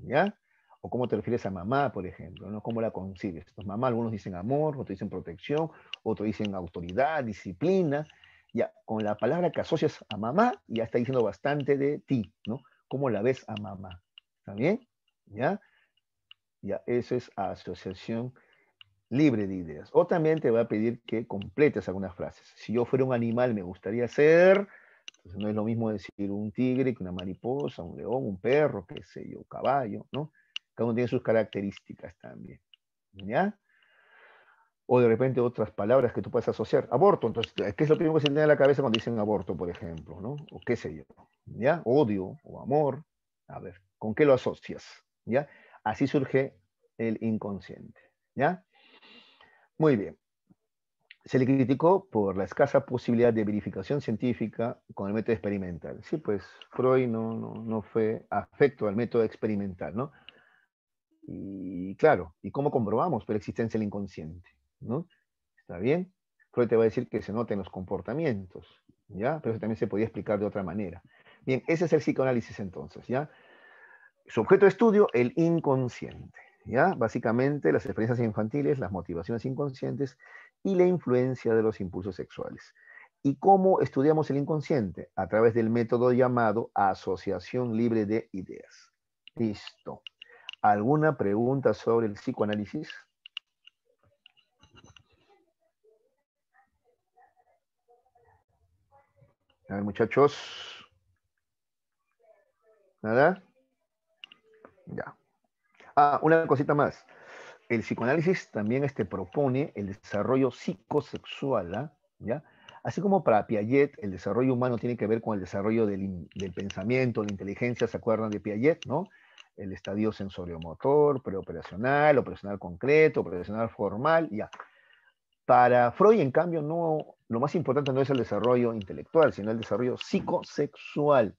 ¿ya? O cómo te refieres a mamá, por ejemplo, ¿no? ¿Cómo la concibes? Pues mamá, algunos dicen amor, otros dicen protección, otros dicen autoridad, disciplina, ya, con la palabra que asocias a mamá, ya está diciendo bastante de ti, ¿no? ¿Cómo la ves a mamá? ¿Está bien? ¿Ya? Ya, eso es asociación libre de ideas. O también te va a pedir que completes algunas frases. Si yo fuera un animal, me gustaría ser. Pues, no es lo mismo decir un tigre que una mariposa, un león, un perro, qué sé yo, caballo, ¿no? Cada uno tiene sus características también. ¿Ya? O de repente otras palabras que tú puedes asociar. Aborto, entonces, ¿qué es lo primero que se tiene en la cabeza cuando dicen aborto, por ejemplo, ¿no? O qué sé yo, ¿ya? Odio o amor. A ver, ¿con qué lo asocias? ¿Ya? Así surge el inconsciente, ¿ya? Muy bien. Se le criticó por la escasa posibilidad de verificación científica con el método experimental. Sí, pues Freud no, no, fue afecto al método experimental, ¿no? Y claro, ¿y cómo comprobamos la existencia del inconsciente? ¿No? ¿Está bien? Freud te va a decir que se nota los comportamientos, ¿ya? Pero eso también se podía explicar de otra manera. Bien, ese es el psicoanálisis entonces, ¿ya? Su objeto de estudio, el inconsciente. Básicamente las experiencias infantiles, las motivaciones inconscientes y la influencia de los impulsos sexuales. ¿Y cómo estudiamos el inconsciente? A través del método llamado asociación libre de ideas. Listo. ¿Alguna pregunta sobre el psicoanálisis? A ver, muchachos. ¿Nada? Ya. Ah, una cosita más. El psicoanálisis también este, propone el desarrollo psicosexual, ¿ah? ¿ya? Así como para Piaget, el desarrollo humano tiene que ver con el desarrollo del, pensamiento, la inteligencia, ¿se acuerdan de Piaget, no? El estadio sensoriomotor, preoperacional, operacional concreto, operacional formal, ya. Para Freud, en cambio, no, lo más importante no es el desarrollo intelectual, sino el desarrollo psicosexual.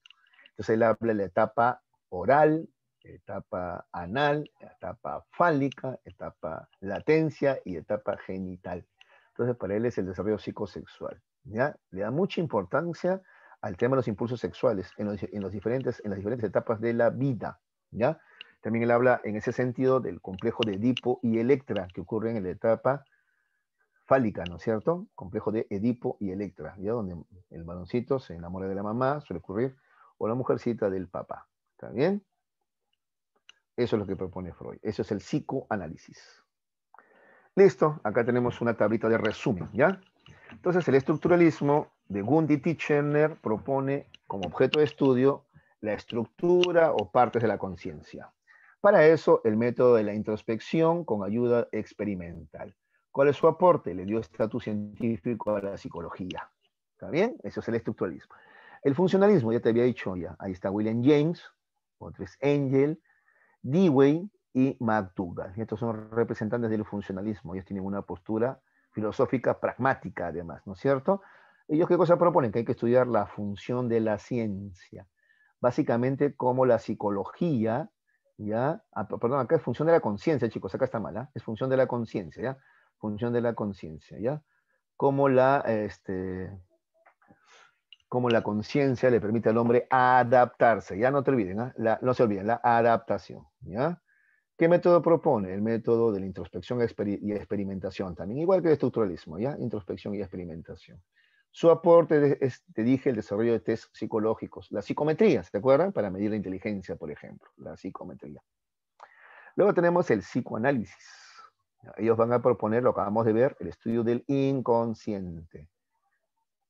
Entonces él habla de la etapa oral, etapa anal, etapa fálica, etapa latencia y etapa genital. Entonces, para él es el desarrollo psicosexual. ¿ya? Le da mucha importancia al tema de los impulsos sexuales en, los, diferentes, en las diferentes etapas de la vida. ¿ya? También él habla en ese sentido del complejo de Edipo y Electra que ocurre en la etapa fálica, ¿no es cierto? Complejo de Edipo y Electra, ya donde el varoncito se enamora de la mamá, suele ocurrir, o la mujercita del papá. ¿Está bien? Eso es lo que propone Freud. Eso es el psicoanálisis. Listo, acá tenemos una tablita de resumen, ¿ya? Entonces, el estructuralismo de Gundy Tichener propone como objeto de estudio la estructura o partes de la conciencia. Para eso, el método de la introspección con ayuda experimental. ¿Cuál es su aporte? Le dio estatus científico a la psicología. ¿Está bien? Eso es el estructuralismo. El funcionalismo, ya te había dicho ya, ahí está William James, otro es Engel, Dewey y McDougall. Estos son representantes del funcionalismo. Ellos tienen una postura filosófica pragmática, además, ¿no es cierto? ¿Ellos qué cosa proponen? Que hay que estudiar la función de la ciencia. Básicamente, como la psicología, ¿ya? Ah, perdón, acá es función de la conciencia, chicos, acá está mala. ¿ah? Es función de la conciencia, ¿ya? Función de la conciencia, ¿ya? Como la, este, cómo la conciencia le permite al hombre adaptarse. Ya no te olviden, ¿ah? no se olviden, la adaptación. ¿ya? ¿Qué método propone? El método de la introspección y experimentación, también igual que el estructuralismo, ¿ya? Introspección y experimentación. Su aporte es, te dije, el desarrollo de test psicológicos, La psicometría, ¿se acuerdan? Para medir la inteligencia, por ejemplo, la psicometría. Luego tenemos el psicoanálisis. Ellos van a proponer, lo acabamos de ver, el estudio del inconsciente.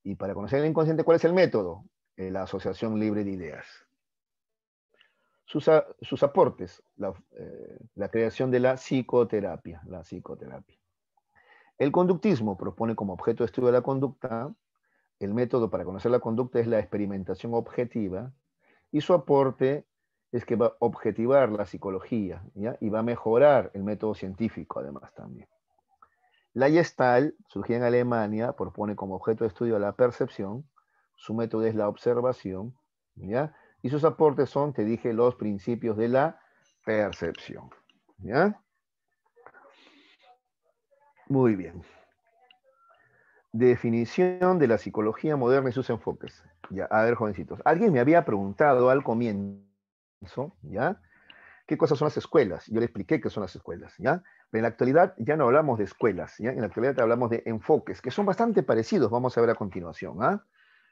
Y para conocer el inconsciente, ¿cuál es el método? Eh, la asociación libre de ideas. Sus, aportes, eh, la, creación de la psicoterapia, la psicoterapia. El conductismo propone como objeto de estudio de la conducta, el método para conocer la conducta es la experimentación objetiva, y su aporte es que va a objetivar la psicología, y va a mejorar el método científico además también. La Gestalt, surgida en Alemania, propone como objeto de estudio la percepción, su método es la observación, ¿ya? Y sus aportes son, te dije, los principios de la percepción, ¿ya? Muy bien. Definición de la psicología moderna y sus enfoques. Ya, a ver, jovencitos. Alguien me había preguntado al comienzo, ¿ya? ¿Qué cosas son las escuelas? Yo le expliqué qué son las escuelas, ¿ya? en la actualidad ya no hablamos de escuelas, en la actualidad hablamos de enfoques, que son bastante parecidos, vamos a ver a continuación. ¿ah?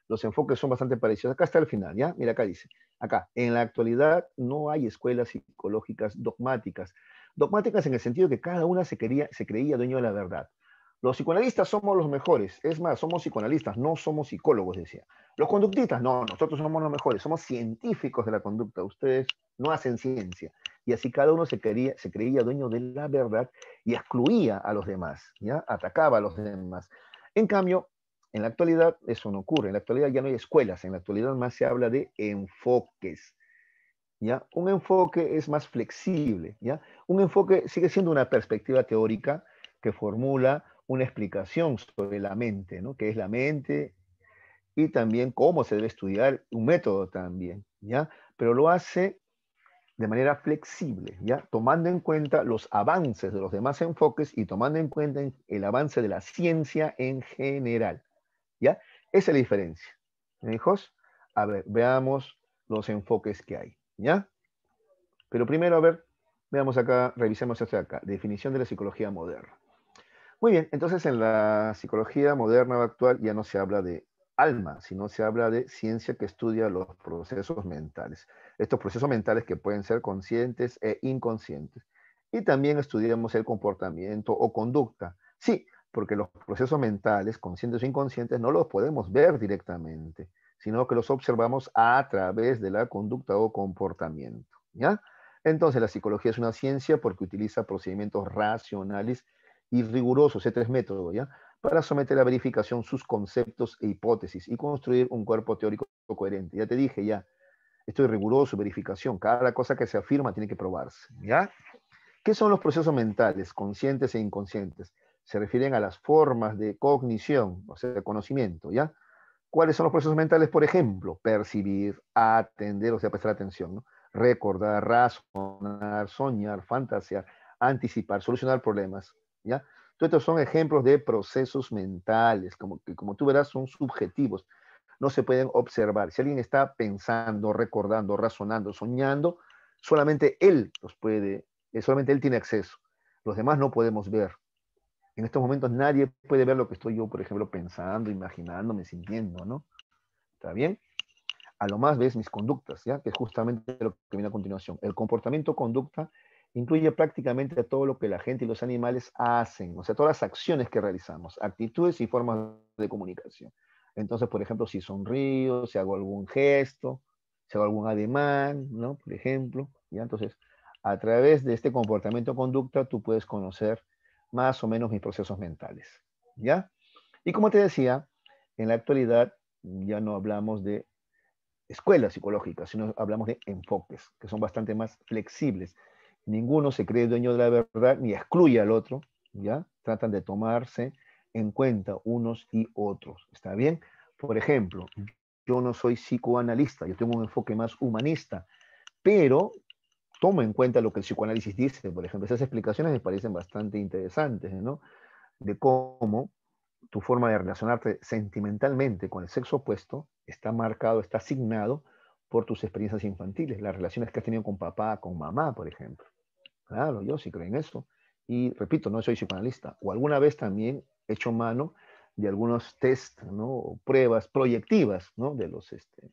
Los enfoques son bastante parecidos. Acá está el final, ¿ya? Mira, acá dice, acá, en la actualidad no hay escuelas psicológicas dogmáticas. Dogmáticas en el sentido que cada una se, quería, se creía dueño de la verdad. Los psicoanalistas somos los mejores, es más, somos psicoanalistas, no somos psicólogos, decía. Los conductistas, no, nosotros somos los mejores, somos científicos de la conducta, ustedes no hacen ciencia. Y así cada uno se, se creía dueño de la verdad y excluía a los demás, ¿ya? atacaba a los demás. En cambio, en la actualidad eso no ocurre, en la actualidad ya no hay escuelas, en la actualidad más se habla de enfoques. ¿ya? Un enfoque es más flexible, ¿ya? un enfoque sigue siendo una perspectiva teórica que formula una explicación sobre la mente, ¿no? qué es la mente y también cómo se debe estudiar, un método también, ¿ya? pero lo hace de manera flexible, ¿ya? tomando en cuenta los avances de los demás enfoques y tomando en cuenta el avance de la ciencia en general. ¿ya? Esa es la diferencia. ¿Me hijos? A ver, veamos los enfoques que hay. ¿ya? Pero primero, a ver, veamos acá, revisemos esto acá, definición de la psicología moderna. Muy bien, entonces en la psicología moderna actual ya no se habla de alma, sino se habla de ciencia que estudia los procesos mentales estos procesos mentales que pueden ser conscientes e inconscientes. Y también estudiamos el comportamiento o conducta. Sí, porque los procesos mentales, conscientes e inconscientes, no los podemos ver directamente, sino que los observamos a través de la conducta o comportamiento. ¿ya? Entonces, la psicología es una ciencia porque utiliza procedimientos racionales y rigurosos, ese tres métodos, ¿ya? para someter a verificación sus conceptos e hipótesis y construir un cuerpo teórico coherente. Ya te dije, ya, esto es riguroso, verificación. Cada cosa que se afirma tiene que probarse. ¿Ya? ¿Qué son los procesos mentales, conscientes e inconscientes? Se refieren a las formas de cognición, o sea, de conocimiento, ¿ya? ¿Cuáles son los procesos mentales, por ejemplo? Percibir, atender, o sea, prestar atención, ¿no? Recordar, razonar, soñar, fantasear, anticipar, solucionar problemas, ¿ya? Todos estos son ejemplos de procesos mentales, como, que como tú verás son subjetivos, no se pueden observar. Si alguien está pensando, recordando, razonando, soñando, solamente él los puede, eh, solamente él tiene acceso. Los demás no podemos ver. En estos momentos nadie puede ver lo que estoy yo, por ejemplo, pensando, imaginándome, sintiendo, ¿no? ¿Está bien? A lo más ves mis conductas, ¿ya? Que es justamente lo que viene a continuación. El comportamiento conducta incluye prácticamente todo lo que la gente y los animales hacen, o sea, todas las acciones que realizamos, actitudes y formas de comunicación. Entonces, por ejemplo, si sonrío, si hago algún gesto, si hago algún ademán, ¿no? Por ejemplo, ¿ya? Entonces, a través de este comportamiento conducta, tú puedes conocer más o menos mis procesos mentales, ¿ya? Y como te decía, en la actualidad ya no hablamos de escuelas psicológicas, sino hablamos de enfoques, que son bastante más flexibles. Ninguno se cree dueño de la verdad ni excluye al otro, ¿ya? Tratan de tomarse en cuenta unos y otros. ¿Está bien? Por ejemplo, yo no soy psicoanalista, yo tengo un enfoque más humanista, pero tomo en cuenta lo que el psicoanálisis dice. Por ejemplo, esas explicaciones me parecen bastante interesantes, ¿no? De cómo tu forma de relacionarte sentimentalmente con el sexo opuesto está marcado, está asignado por tus experiencias infantiles, las relaciones que has tenido con papá, con mamá, por ejemplo. Claro, yo sí creo en eso. Y repito, no soy psicoanalista. O alguna vez también hecho mano de algunos test, pruebas proyectivas, De los este,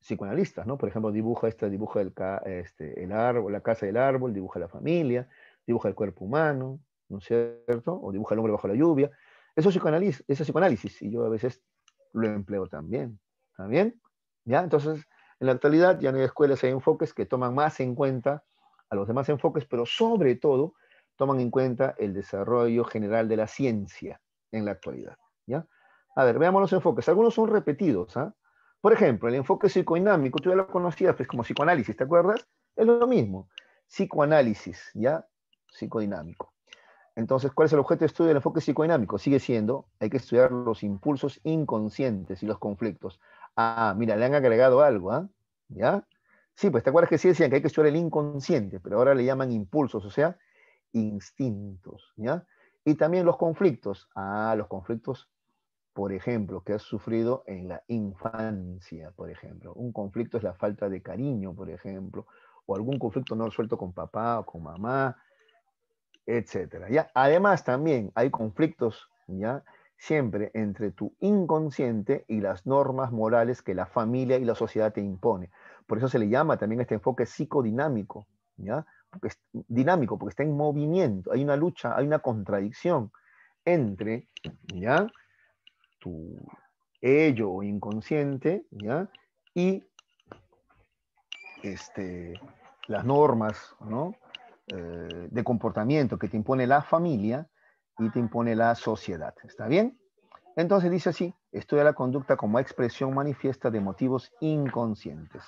psicoanalistas, Por ejemplo, dibuja esta, dibuja el, este, el árbol, la casa del árbol, dibuja la familia, dibuja el cuerpo humano, ¿no es cierto? O dibuja el hombre bajo la lluvia. Eso es psicoanálisis, psicoanálisis y yo a veces lo empleo también. ¿Está ¿Ya? Entonces, en la actualidad ya en las escuelas hay enfoques que toman más en cuenta a los demás enfoques, pero sobre todo toman en cuenta el desarrollo general de la ciencia en la actualidad. ¿ya? A ver, veamos los enfoques. Algunos son repetidos. ¿ah? Por ejemplo, el enfoque psicodinámico, tú ya lo conocías, pues como psicoanálisis, ¿te acuerdas? Es lo mismo. Psicoanálisis, ¿ya? Psicodinámico. Entonces, ¿cuál es el objeto de estudio del enfoque psicodinámico? Sigue siendo, hay que estudiar los impulsos inconscientes y los conflictos. Ah, mira, le han agregado algo, ¿ah? ¿Ya? Sí, pues te acuerdas que sí decían que hay que estudiar el inconsciente, pero ahora le llaman impulsos, o sea, instintos, ¿ya? Y también los conflictos. Ah, los conflictos, por ejemplo, que has sufrido en la infancia, por ejemplo. Un conflicto es la falta de cariño, por ejemplo, o algún conflicto no resuelto con papá o con mamá, etcétera. ¿ya? Además, también hay conflictos, ¿ya? Siempre entre tu inconsciente y las normas morales que la familia y la sociedad te impone. Por eso se le llama también este enfoque psicodinámico, ¿ya? es dinámico, porque está en movimiento, hay una lucha, hay una contradicción entre tu ello inconsciente y este, las normas eh, de comportamiento que te impone la familia y te impone la sociedad. ¿Está bien? Entonces dice así, estudia la conducta como expresión manifiesta de motivos inconscientes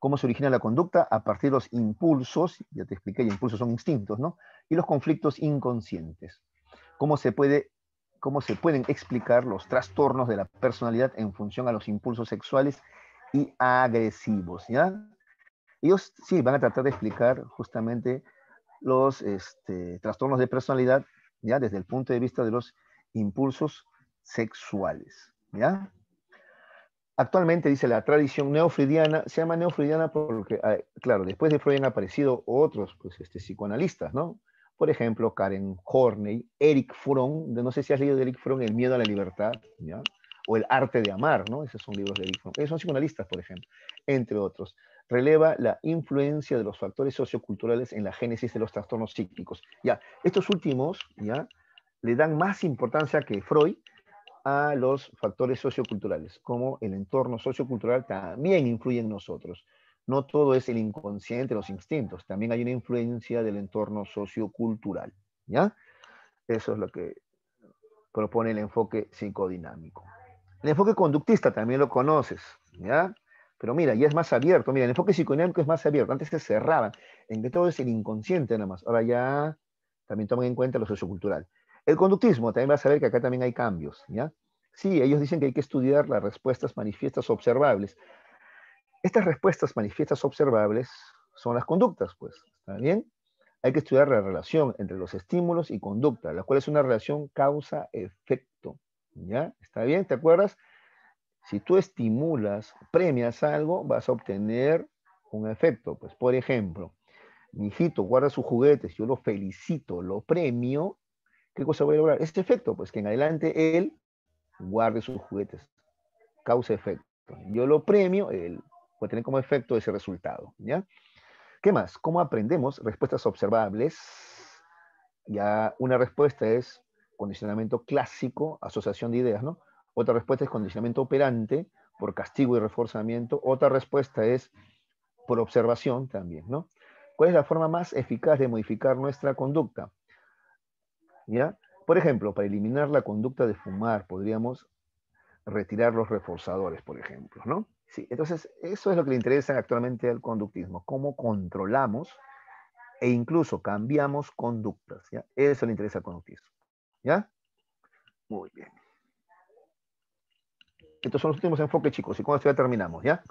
cómo se origina la conducta a partir de los impulsos, ya te expliqué, impulsos son instintos, ¿no? Y los conflictos inconscientes. Cómo se, puede, cómo se pueden explicar los trastornos de la personalidad en función a los impulsos sexuales y agresivos, ¿ya? Ellos sí van a tratar de explicar justamente los este, trastornos de personalidad, ¿ya? Desde el punto de vista de los impulsos sexuales, ¿ya? Actualmente, dice la tradición neofridiana, se llama neofridiana porque, ah, claro, después de Freud han aparecido otros pues, este, psicoanalistas, ¿no? Por ejemplo, Karen Horney, Eric Fromm, no sé si has leído de Eric Fromm El miedo a la libertad, ¿ya? o El arte de amar, ¿no? Esos son libros de Eric Fromm. Esos son psicoanalistas, por ejemplo, entre otros. Releva la influencia de los factores socioculturales en la génesis de los trastornos psíquicos. Ya, estos últimos, ¿ya? Le dan más importancia que Freud a los factores socioculturales, como el entorno sociocultural también influye en nosotros. No todo es el inconsciente, los instintos, también hay una influencia del entorno sociocultural, ¿ya? Eso es lo que propone el enfoque psicodinámico. El enfoque conductista también lo conoces, ¿ya? Pero mira, ya es más abierto. Mira, el enfoque psicodinámico es más abierto. Antes se cerraban. En que todo es el inconsciente nada más. Ahora ya también toman en cuenta lo sociocultural. El conductismo, también vas a ver que acá también hay cambios, ¿ya? Sí, ellos dicen que hay que estudiar las respuestas manifiestas observables. Estas respuestas manifiestas observables son las conductas, pues, ¿está bien? Hay que estudiar la relación entre los estímulos y conducta, la cual es una relación causa-efecto, ¿ya? ¿Está bien? ¿Te acuerdas? Si tú estimulas, premias algo, vas a obtener un efecto, pues, por ejemplo, mi hijito guarda sus juguetes, yo lo felicito, lo premio, ¿Qué cosa voy a lograr? Este efecto, pues que en adelante él guarde sus juguetes. Causa efecto. Yo lo premio, él puede tener como efecto ese resultado. ¿ya? ¿Qué más? ¿Cómo aprendemos respuestas observables? Ya una respuesta es condicionamiento clásico, asociación de ideas, ¿no? Otra respuesta es condicionamiento operante por castigo y reforzamiento. Otra respuesta es por observación también, ¿no? ¿Cuál es la forma más eficaz de modificar nuestra conducta? ¿ya? Por ejemplo, para eliminar la conducta de fumar, podríamos retirar los reforzadores, por ejemplo, ¿no? Sí, entonces, eso es lo que le interesa actualmente al conductismo, cómo controlamos e incluso cambiamos conductas, ¿ya? Eso le interesa al conductismo, ¿ya? Muy bien. Estos son los últimos enfoques, chicos, y con esto ya terminamos, ¿ya?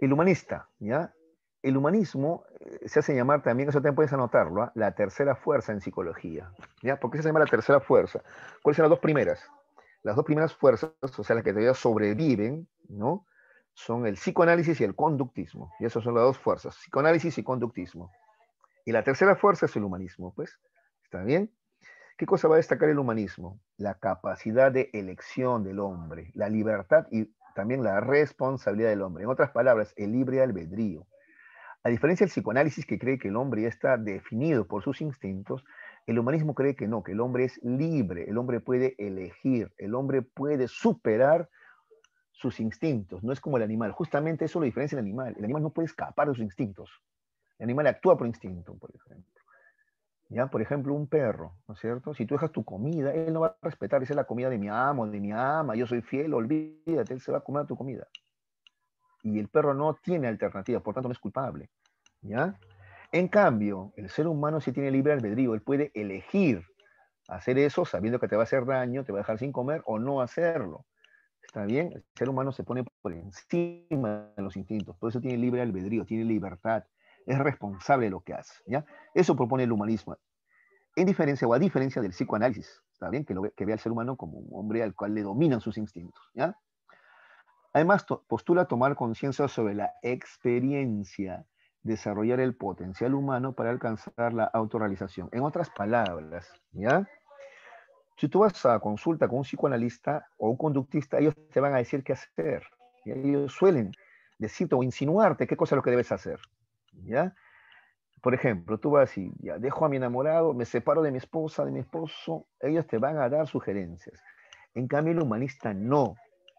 El humanista, ¿ya? el humanismo eh, se hace llamar también, eso también puedes anotarlo, ¿ah? la tercera fuerza en psicología. ¿ya? ¿Por qué se llama la tercera fuerza? ¿Cuáles son las dos primeras? Las dos primeras fuerzas, o sea, las que todavía sobreviven, ¿no? Son el psicoanálisis y el conductismo. Y esas son las dos fuerzas, psicoanálisis y conductismo. Y la tercera fuerza es el humanismo, pues. ¿Está bien? ¿Qué cosa va a destacar el humanismo? La capacidad de elección del hombre, la libertad y también la responsabilidad del hombre. En otras palabras, el libre albedrío a diferencia del psicoanálisis que cree que el hombre ya está definido por sus instintos, el humanismo cree que no, que el hombre es libre, el hombre puede elegir, el hombre puede superar sus instintos, no es como el animal. Justamente eso lo diferencia el animal. El animal no puede escapar de sus instintos. El animal actúa por instinto, por ejemplo. ¿Ya? Por ejemplo, un perro, ¿no es cierto? Si tú dejas tu comida, él no va a respetar, esa es la comida de mi amo, de mi ama, yo soy fiel, olvídate, él se va a comer tu comida y el perro no tiene alternativa, por tanto no es culpable. ¿ya? En cambio, el ser humano sí tiene libre albedrío, él puede elegir hacer eso sabiendo que te va a hacer daño, te va a dejar sin comer o no hacerlo. ¿Está bien? El ser humano se pone por encima de los instintos, por eso tiene libre albedrío, tiene libertad, es responsable de lo que hace. ¿ya? Eso propone el humanismo, en diferencia o a diferencia del psicoanálisis, ¿está bien? Que, lo, ve al ser humano como un hombre al cual le dominan sus instintos. ¿ya? Además, postula tomar conciencia sobre la experiencia, desarrollar el potencial humano para alcanzar la autorrealización. En otras palabras, ¿ya? Si tú vas a consulta con un psicoanalista o un conductista, ellos te van a decir qué hacer. Ellos suelen decirte o insinuarte qué cosa es lo que debes hacer. ¿ya? Por ejemplo, tú vas y ya, dejo a mi enamorado, me separo de mi esposa, de mi esposo, ellos te van a dar sugerencias. En cambio, el humanista no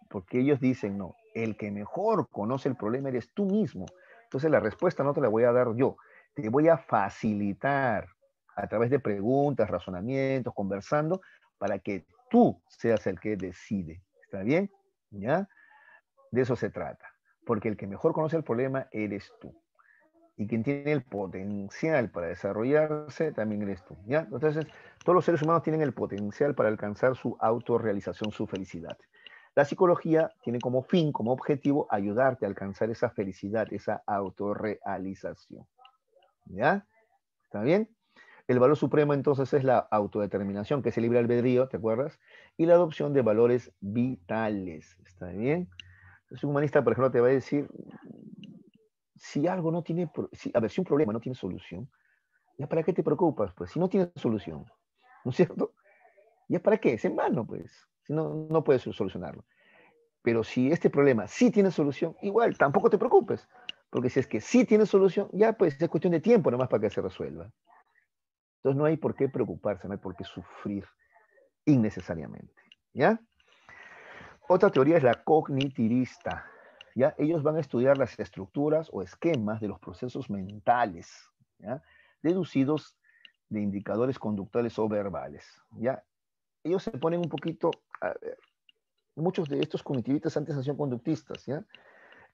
porque ellos dicen, no, el que mejor conoce el problema eres tú mismo. Entonces la respuesta no te la voy a dar yo, te voy a facilitar a través de preguntas, razonamientos, conversando, para que tú seas el que decide. ¿Está bien? ¿Ya? De eso se trata, porque el que mejor conoce el problema eres tú. Y quien tiene el potencial para desarrollarse también eres tú. ¿ya? Entonces, todos los seres humanos tienen el potencial para alcanzar su autorrealización, su felicidad. La psicología tiene como fin, como objetivo, ayudarte a alcanzar esa felicidad, esa autorrealización. ¿Ya? ¿Está bien? El valor supremo entonces es la autodeterminación, que es el libre albedrío, ¿te acuerdas? Y la adopción de valores vitales. ¿Está bien? Entonces, un humanista, por ejemplo, te va a decir, si algo no tiene, si, a ver, si un problema no tiene solución, ¿ya para qué te preocupas? Pues si no tiene solución, ¿no es cierto? ¿Ya para qué? Es en vano, pues no, no puedes solucionarlo. Pero si este problema sí tiene solución, igual, tampoco te preocupes. Porque si es que sí tiene solución, ya pues es cuestión de tiempo nomás para que se resuelva. Entonces no hay por qué preocuparse, no hay por qué sufrir innecesariamente. ¿Ya? Otra teoría es la cognitivista. ¿ya? Ellos van a estudiar las estructuras o esquemas de los procesos mentales, ¿ya? deducidos de indicadores conductuales o verbales. ¿ya? Ellos se ponen un poquito eh, muchos de estos cognitivistas antes sido conductistas, ¿ya?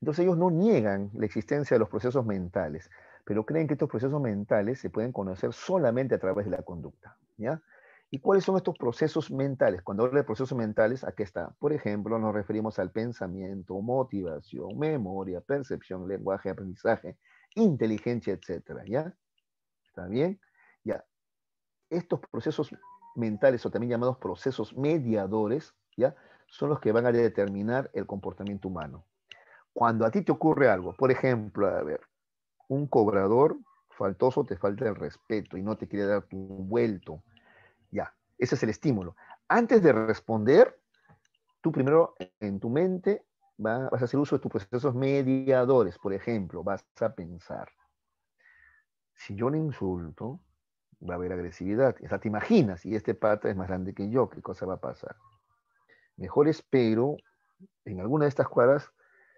Entonces ellos no niegan la existencia de los procesos mentales, pero creen que estos procesos mentales se pueden conocer solamente a través de la conducta, ¿ya? ¿Y cuáles son estos procesos mentales? Cuando hablo de procesos mentales, aquí está. Por ejemplo, nos referimos al pensamiento, motivación, memoria, percepción, lenguaje, aprendizaje, inteligencia, etcétera, ¿ya? ¿Está bien? Ya. Estos procesos mentales o también llamados procesos mediadores, ¿ya? Son los que van a determinar el comportamiento humano. Cuando a ti te ocurre algo, por ejemplo, a ver, un cobrador faltoso te falta el respeto y no te quiere dar tu vuelto, ya, ese es el estímulo. Antes de responder, tú primero en tu mente vas a hacer uso de tus procesos mediadores, por ejemplo, vas a pensar, si yo le insulto, va a haber agresividad. o sea, te imaginas, y este pata es más grande que yo, ¿qué cosa va a pasar? Mejor espero, en alguna de estas cuadras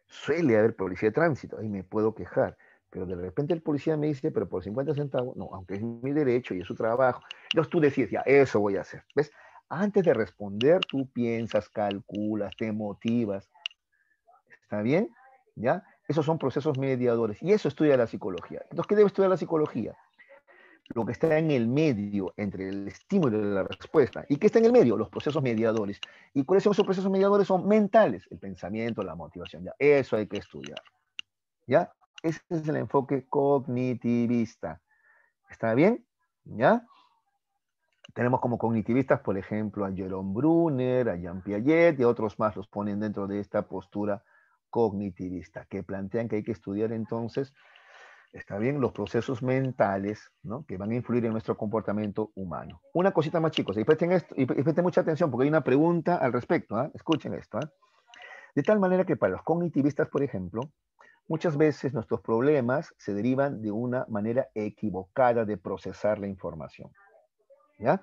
suele haber policía de tránsito, y me puedo quejar, pero de repente el policía me dice, pero por 50 centavos, no, aunque es mi derecho y es su trabajo, entonces tú decides, ya, eso voy a hacer, ¿ves? Antes de responder, tú piensas, calculas, te motivas, ¿está bien? ¿Ya? Esos son procesos mediadores y eso estudia la psicología. Entonces, ¿qué debe estudiar la psicología? lo que está en el medio entre el estímulo y la respuesta. ¿Y qué está en el medio? Los procesos mediadores. ¿Y cuáles son esos procesos mediadores? Son mentales, el pensamiento, la motivación. ¿ya? Eso hay que estudiar. ¿Ya? Ese es el enfoque cognitivista. ¿Está bien? ¿Ya? Tenemos como cognitivistas, por ejemplo, a Jerome Brunner, a Jean Piaget y otros más los ponen dentro de esta postura cognitivista, que plantean que hay que estudiar entonces está bien, los procesos mentales, ¿no? Que van a influir en nuestro comportamiento humano. Una cosita más, chicos, y presten, esto, y presten mucha atención porque hay una pregunta al respecto, ¿ah? Escuchen esto, ¿ah? De tal manera que para los cognitivistas, por ejemplo, muchas veces nuestros problemas se derivan de una manera equivocada de procesar la información. ¿Ya?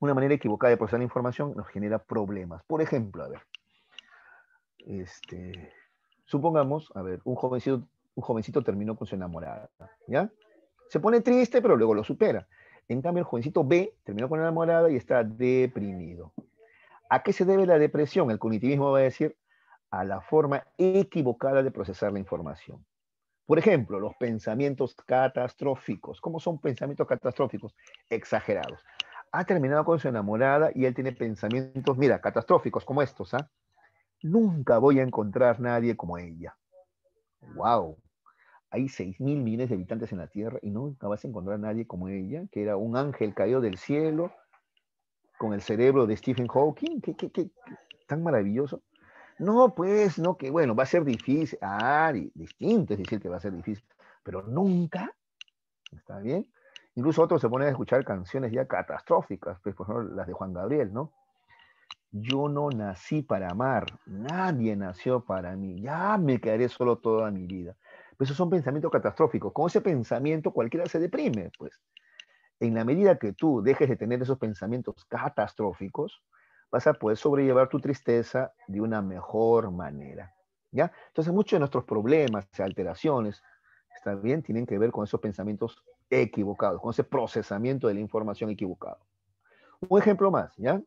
Una manera equivocada de procesar la información nos genera problemas. Por ejemplo, a ver, este, supongamos, a ver, un jovencito un jovencito terminó con su enamorada, ¿ya? Se pone triste, pero luego lo supera. En cambio, el jovencito B terminó con la enamorada y está deprimido. ¿A qué se debe la depresión? El cognitivismo va a decir a la forma equivocada de procesar la información. Por ejemplo, los pensamientos catastróficos. ¿Cómo son pensamientos catastróficos? Exagerados. Ha terminado con su enamorada y él tiene pensamientos, mira, catastróficos como estos, ¿ah? Nunca voy a encontrar nadie como ella. ¡Wow! hay seis mil millones de habitantes en la Tierra y nunca vas a encontrar a nadie como ella, que era un ángel caído del cielo con el cerebro de Stephen Hawking. ¿Qué, qué, qué, tan maravilloso? No, pues, no, que bueno, va a ser difícil. Ah, distinto es decir que va a ser difícil, pero nunca, ¿está bien? Incluso otros se ponen a escuchar canciones ya catastróficas, pues, por ejemplo, las de Juan Gabriel, ¿no? Yo no nací para amar, nadie nació para mí, ya me quedaré solo toda mi vida. Pues esos son pensamientos catastróficos. Con ese pensamiento cualquiera se deprime, pues. En la medida que tú dejes de tener esos pensamientos catastróficos, vas a poder sobrellevar tu tristeza de una mejor manera. ¿ya? Entonces, muchos de nuestros problemas, alteraciones, está bien, tienen que ver con esos pensamientos equivocados, con ese procesamiento de la información equivocado. Un ejemplo más, ¿ya?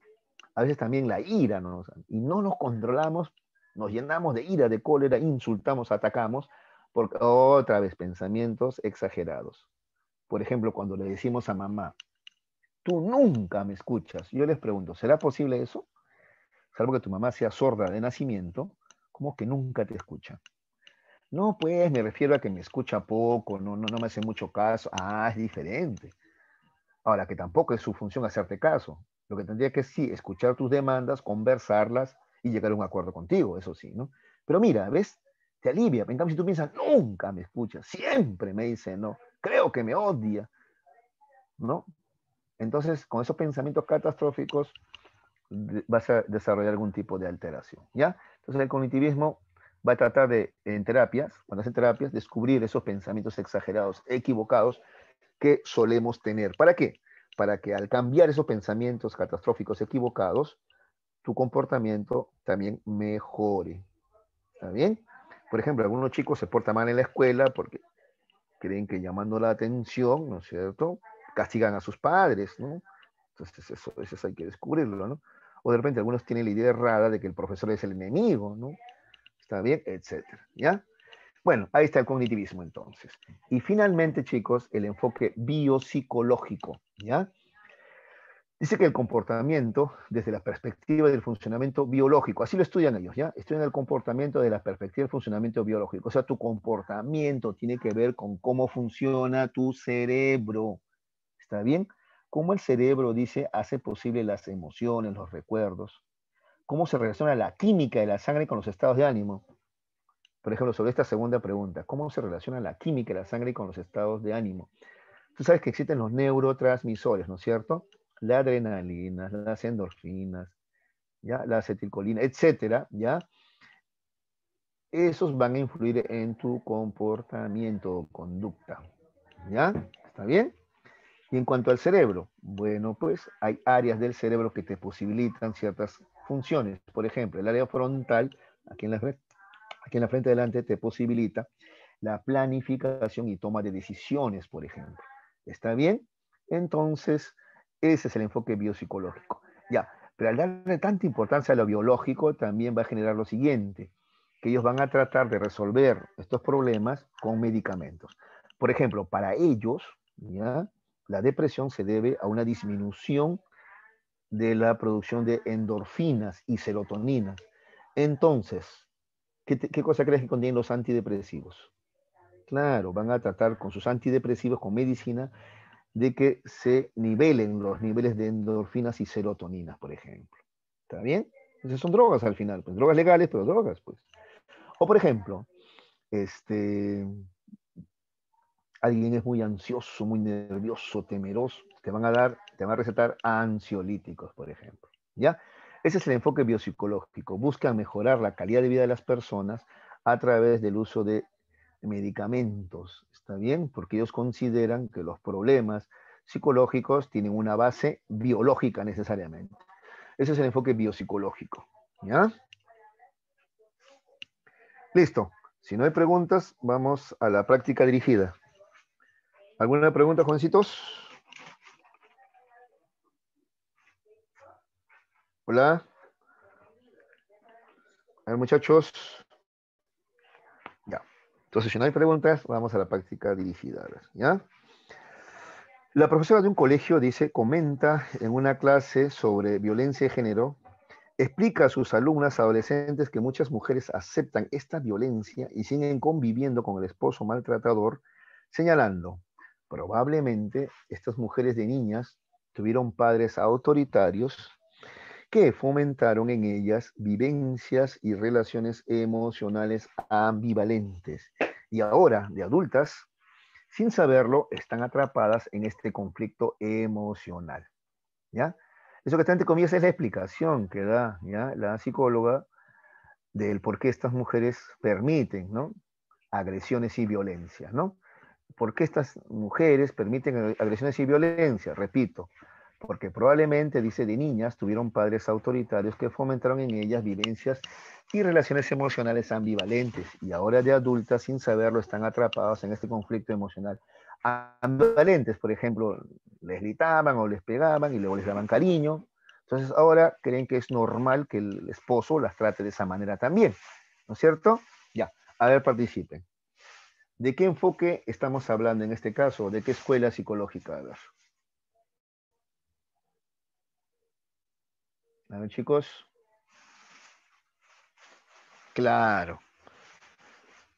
A veces también la ira, y no nos controlamos, nos llenamos de ira, de cólera, insultamos, atacamos, porque otra vez, pensamientos exagerados. Por ejemplo, cuando le decimos a mamá, tú nunca me escuchas, yo les pregunto, ¿será posible eso? Salvo que tu mamá sea sorda de nacimiento, ¿cómo que nunca te escucha? No, pues me refiero a que me escucha poco, no, no, no me hace mucho caso. Ah, es diferente. Ahora, que tampoco es su función hacerte caso. Lo que tendría que sí, escuchar tus demandas, conversarlas y llegar a un acuerdo contigo, eso sí, ¿no? Pero mira, ¿ves? te alivia. En cambio, si tú piensas, nunca me escuchas siempre me dice no, creo que me odia, ¿no? Entonces, con esos pensamientos catastróficos vas a desarrollar algún tipo de alteración, ¿ya? Entonces, el cognitivismo va a tratar de, en terapias, cuando hace terapias, descubrir esos pensamientos exagerados, equivocados que solemos tener. ¿Para qué? Para que al cambiar esos pensamientos catastróficos equivocados, tu comportamiento también mejore. ¿Está bien? Por ejemplo, algunos chicos se portan mal en la escuela porque creen que llamando la atención, ¿no es cierto?, castigan a sus padres, ¿no? Entonces eso, eso hay que descubrirlo, ¿no? O de repente algunos tienen la idea errada de que el profesor es el enemigo, ¿no? Está bien, etcétera, ¿ya? Bueno, ahí está el cognitivismo entonces. Y finalmente, chicos, el enfoque biopsicológico, ¿ya? Dice que el comportamiento, desde la perspectiva del funcionamiento biológico, así lo estudian ellos, ¿ya? Estudian el comportamiento desde la perspectiva del funcionamiento biológico. O sea, tu comportamiento tiene que ver con cómo funciona tu cerebro. ¿Está bien? Cómo el cerebro, dice, hace posible las emociones, los recuerdos. Cómo se relaciona la química de la sangre con los estados de ánimo. Por ejemplo, sobre esta segunda pregunta, ¿cómo se relaciona la química de la sangre con los estados de ánimo? Tú sabes que existen los neurotransmisores, ¿no es cierto? la adrenalina, las endorfinas, ¿ya? la acetilcolina, etcétera, ¿ya? Esos van a influir en tu comportamiento o conducta, ¿ya? ¿Está bien? Y en cuanto al cerebro, bueno, pues hay áreas del cerebro que te posibilitan ciertas funciones. Por ejemplo, el área frontal, aquí en la, aquí en la frente delante, te posibilita la planificación y toma de decisiones, por ejemplo. ¿Está bien? Entonces, ese es el enfoque biopsicológico. Ya, pero al darle tanta importancia a lo biológico, también va a generar lo siguiente, que ellos van a tratar de resolver estos problemas con medicamentos. Por ejemplo, para ellos, ¿ya? la depresión se debe a una disminución de la producción de endorfinas y serotoninas. Entonces, ¿qué, ¿qué, cosa crees que contienen los antidepresivos? Claro, van a tratar con sus antidepresivos, con medicina, de que se nivelen los niveles de endorfinas y serotoninas, por ejemplo. ¿Está bien? Entonces son drogas al final, pues drogas legales, pero drogas, pues. O por ejemplo, este, alguien es muy ansioso, muy nervioso, temeroso, te van a dar, te van a recetar ansiolíticos, por ejemplo. ¿Ya? Ese es el enfoque biopsicológico. Busca mejorar la calidad de vida de las personas a través del uso de medicamentos ¿está bien? Porque ellos consideran que los problemas psicológicos tienen una base biológica necesariamente. Ese es el enfoque biopsicológico, ¿ya? Listo. Si no hay preguntas, vamos a la práctica dirigida. ¿Alguna pregunta, jovencitos? Hola. A ver, muchachos. Entonces, si no hay preguntas, vamos a la práctica dirigida. La profesora de un colegio dice, comenta en una clase sobre violencia de género, explica a sus alumnas adolescentes que muchas mujeres aceptan esta violencia y siguen conviviendo con el esposo maltratador, señalando, probablemente estas mujeres de niñas tuvieron padres autoritarios que fomentaron en ellas vivencias y relaciones emocionales ambivalentes. Y ahora, de adultas, sin saberlo, están atrapadas en este conflicto emocional. ¿Ya? Eso que está entre comillas es la explicación que da la psicóloga del por qué estas mujeres permiten agresiones y violencia. ¿no? ¿Por qué estas mujeres permiten agresiones y violencia? Repito, porque probablemente, dice, de niñas tuvieron padres autoritarios que fomentaron en ellas vivencias y relaciones emocionales ambivalentes y ahora de adultas, sin saberlo, están atrapadas en este conflicto emocional. Ambivalentes, por ejemplo, les gritaban o les pegaban y luego les daban cariño. Entonces ahora creen que es normal que el esposo las trate de esa manera también. ¿No es cierto? Ya, a ver, participen. ¿De qué enfoque estamos hablando en este caso? ¿De qué escuela psicológica? A ver, chicos. Claro.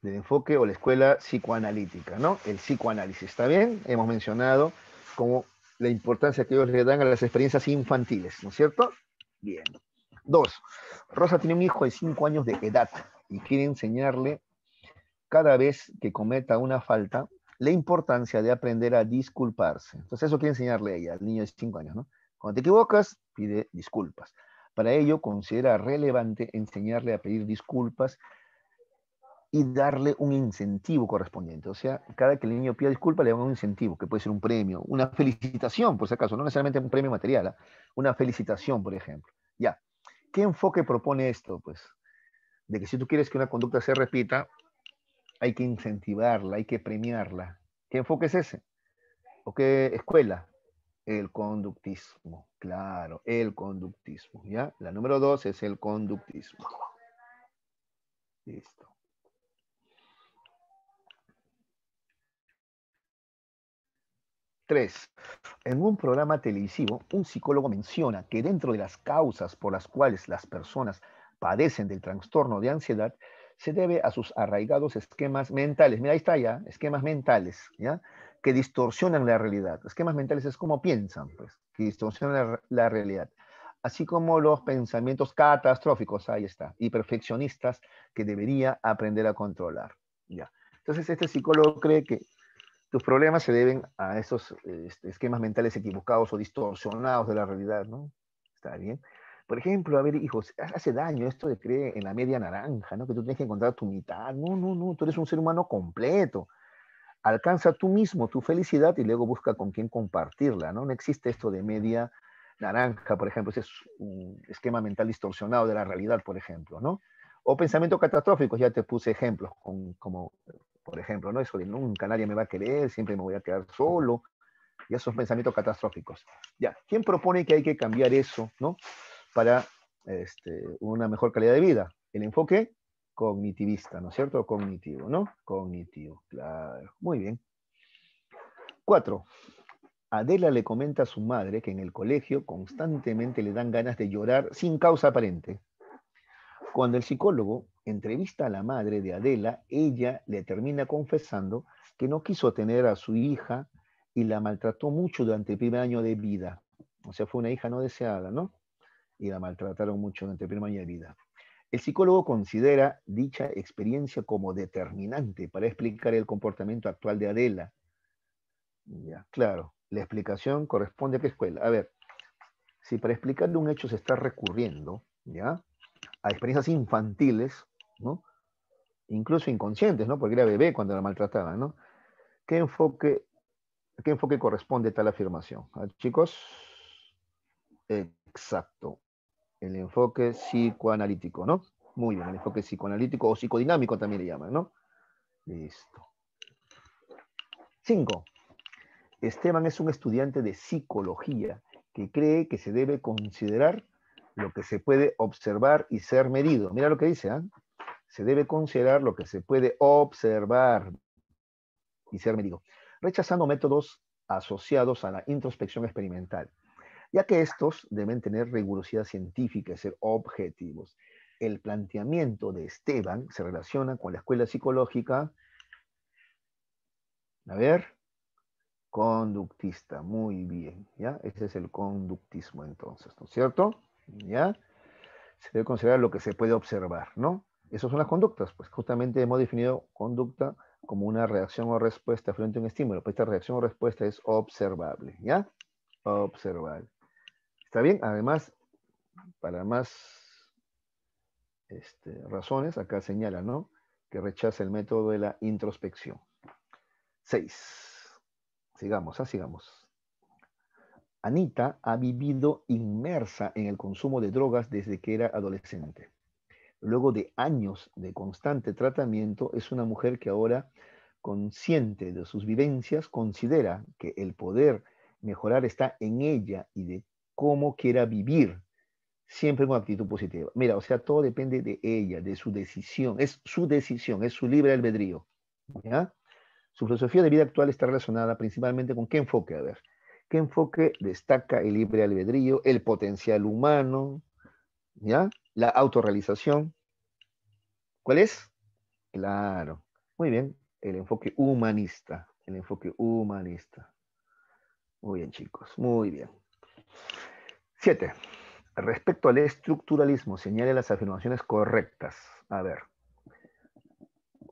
Del enfoque o la escuela psicoanalítica, ¿no? El psicoanálisis, ¿está bien? Hemos mencionado como la importancia que ellos le dan a las experiencias infantiles, ¿no es cierto? Bien. Dos, Rosa tiene un hijo de cinco años de edad y quiere enseñarle cada vez que cometa una falta la importancia de aprender a disculparse. Entonces eso quiere enseñarle a ella, al niño de cinco años, ¿no? Cuando te equivocas, pide disculpas. Para ello, considera relevante enseñarle a pedir disculpas y darle un incentivo correspondiente. O sea, cada que el niño pida disculpas, le dan un incentivo, que puede ser un premio, una felicitación, por si acaso, no necesariamente un premio material, ¿ah? una felicitación, por ejemplo. Ya, ¿qué enfoque propone esto? Pues, de que si tú quieres que una conducta se repita, hay que incentivarla, hay que premiarla. ¿Qué enfoque es ese? ¿O qué escuela? El conductismo, claro, el conductismo, ¿ya? La número dos es el conductismo. Listo. Tres, en un programa televisivo, un psicólogo menciona que dentro de las causas por las cuales las personas padecen del trastorno de ansiedad se debe a sus arraigados esquemas mentales. Mira, ahí está ya, esquemas mentales, ¿ya? que distorsionan la realidad. Esquemas mentales es como piensan, pues, que distorsionan la, realidad. Así como los pensamientos catastróficos, ahí está, y perfeccionistas que debería aprender a controlar. Ya. Entonces, este psicólogo cree que tus problemas se deben a esos este, esquemas mentales equivocados o distorsionados de la realidad, ¿no? Está bien. Por ejemplo, a ver, hijos, hace daño esto de creer en la media naranja, ¿no? Que tú tienes que encontrar tu mitad. No, no, no, tú eres un ser humano completo alcanza tú mismo tu felicidad y luego busca con quién compartirla, ¿no? existe esto de media naranja, por ejemplo, ese es un esquema mental distorsionado de la realidad, por ejemplo, ¿no? O pensamientos catastróficos, ya te puse ejemplos, como por ejemplo, ¿no? Eso de nunca nadie me va a querer, siempre me voy a quedar solo, y esos pensamientos catastróficos. Ya, ¿quién propone que hay que cambiar eso, ¿no? Para este, una mejor calidad de vida. El enfoque cognitivista, ¿no es cierto? Cognitivo, ¿no? Cognitivo, claro. Muy bien. Cuatro. Adela le comenta a su madre que en el colegio constantemente le dan ganas de llorar sin causa aparente. Cuando el psicólogo entrevista a la madre de Adela, ella le termina confesando que no quiso tener a su hija y la maltrató mucho durante el primer año de vida. O sea, fue una hija no deseada, ¿no? Y la maltrataron mucho durante el primer año de vida. El psicólogo considera dicha experiencia como determinante para explicar el comportamiento actual de Adela. Ya, claro, la explicación corresponde a qué escuela. A ver, si para explicar un hecho se está recurriendo, ¿ya? A experiencias infantiles, Incluso inconscientes, ¿no? Porque era bebé cuando la maltrataban, ¿no? ¿Qué enfoque, qué enfoque corresponde a tal afirmación? chicos, exacto el enfoque psicoanalítico, ¿no? Muy bien, el enfoque psicoanalítico o psicodinámico también le llaman, ¿no? Listo. Cinco. Esteban es un estudiante de psicología que cree que se debe considerar lo que se puede observar y ser medido. Mira lo que dice, ¿ah? Se debe considerar lo que se puede observar y ser medido. Rechazando métodos asociados a la introspección experimental ya que estos deben tener rigurosidad científica y ser objetivos. El planteamiento de Esteban se relaciona con la escuela psicológica, a ver, conductista, muy bien, ¿ya? Ese es el conductismo entonces, ¿no es cierto? ¿Ya? Se debe considerar lo que se puede observar, ¿no? Esas son las conductas, pues justamente hemos definido conducta como una reacción o respuesta frente a un estímulo. Pues esta reacción o respuesta es observable, ¿ya? Observable. Está bien, además, para más este, razones, acá señala, ¿no? Que rechaza el método de la introspección. Seis. Sigamos, así ah, sigamos. Anita ha vivido inmersa en el consumo de drogas desde que era adolescente. Luego de años de constante tratamiento, es una mujer que ahora, consciente de sus vivencias, considera que el poder mejorar está en ella y de cómo quiera vivir, siempre con actitud positiva. Mira, o sea, todo depende de ella, de su decisión, es su decisión, es su libre albedrío. ¿ya? Su filosofía de vida actual está relacionada principalmente con qué enfoque, a ver, qué enfoque destaca el libre albedrío, el potencial humano, ¿ya? La autorrealización. ¿Cuál es? Claro, muy bien, el enfoque humanista, el enfoque humanista. Muy bien, chicos, muy bien. Siete. Respecto al estructuralismo, señale las afirmaciones correctas. A ver.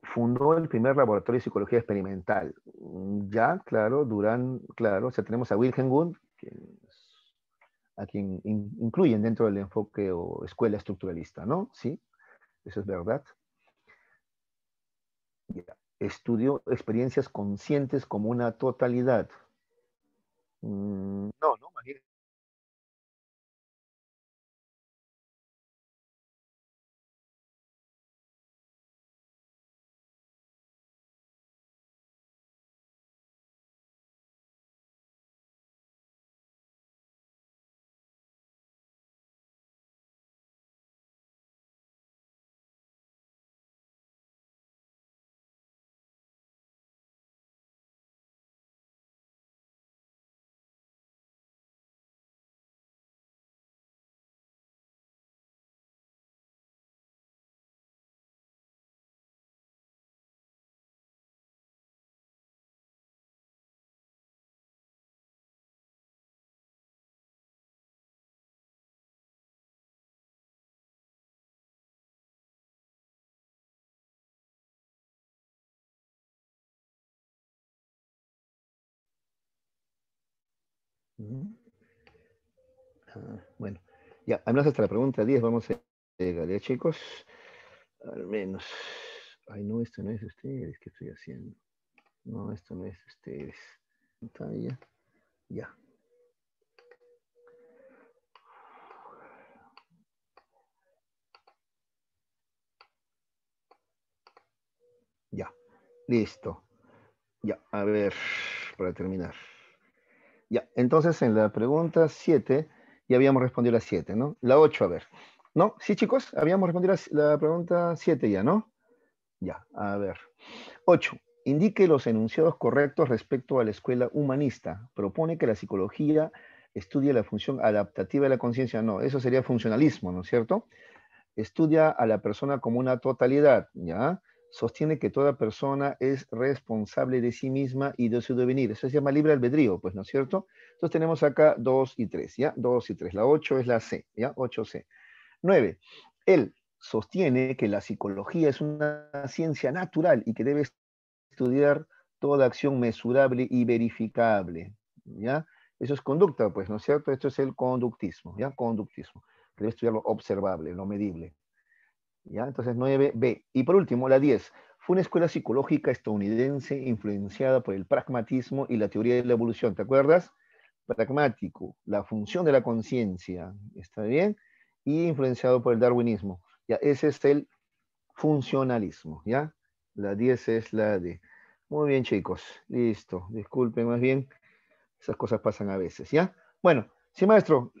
Fundó el primer laboratorio de psicología experimental. Mm, ya, claro, Durán, claro. O sea, tenemos a Wilhelm Gund, a quien incluyen dentro del enfoque o escuela estructuralista, ¿no? Sí, eso es verdad. Estudió experiencias conscientes como una totalidad. Mm, no, no bueno, ya, al hasta la pregunta 10 vamos a llegar, ¿ya chicos? Al menos. Ay, no, esto no es ustedes. ¿Qué estoy haciendo? No, esto no es ustedes. Ya. Ya. Listo. Ya, a ver, para terminar. Ya, entonces en la pregunta 7 ya habíamos respondido la 7, ¿no? La 8, a ver. ¿No? Sí, chicos, habíamos respondido la, pregunta 7 ya, ¿no? Ya, a ver. 8. Indique los enunciados correctos respecto a la escuela humanista. Propone que la psicología estudie la función adaptativa de la conciencia, no, eso sería funcionalismo, ¿no es cierto? Estudia a la persona como una totalidad, ¿ya? sostiene que toda persona es responsable de sí misma y de su devenir. Eso se llama libre albedrío, pues, ¿no es cierto? Entonces tenemos acá dos y 3, ¿ya? Dos y 3. La 8 es la C, ¿ya? 8C. 9. Él sostiene que la psicología es una ciencia natural y que debe estudiar toda acción mesurable y verificable, ¿ya? Eso es conducta, pues, ¿no es cierto? Esto es el conductismo, ¿ya? Conductismo. Debe estudiar lo observable, lo medible. Entonces 9b. Y por último, la 10. Fue una escuela psicológica estadounidense influenciada por el pragmatismo y la teoría de la evolución. ¿Te acuerdas? Pragmático, la función de la conciencia, ¿está bien? Y influenciado por el darwinismo. Ya, ese es el funcionalismo, ¿ya? La 10 es la de Muy bien, chicos. Listo. Disculpen más bien. Esas cosas pasan a veces, ¿ya? Bueno, sí, maestro.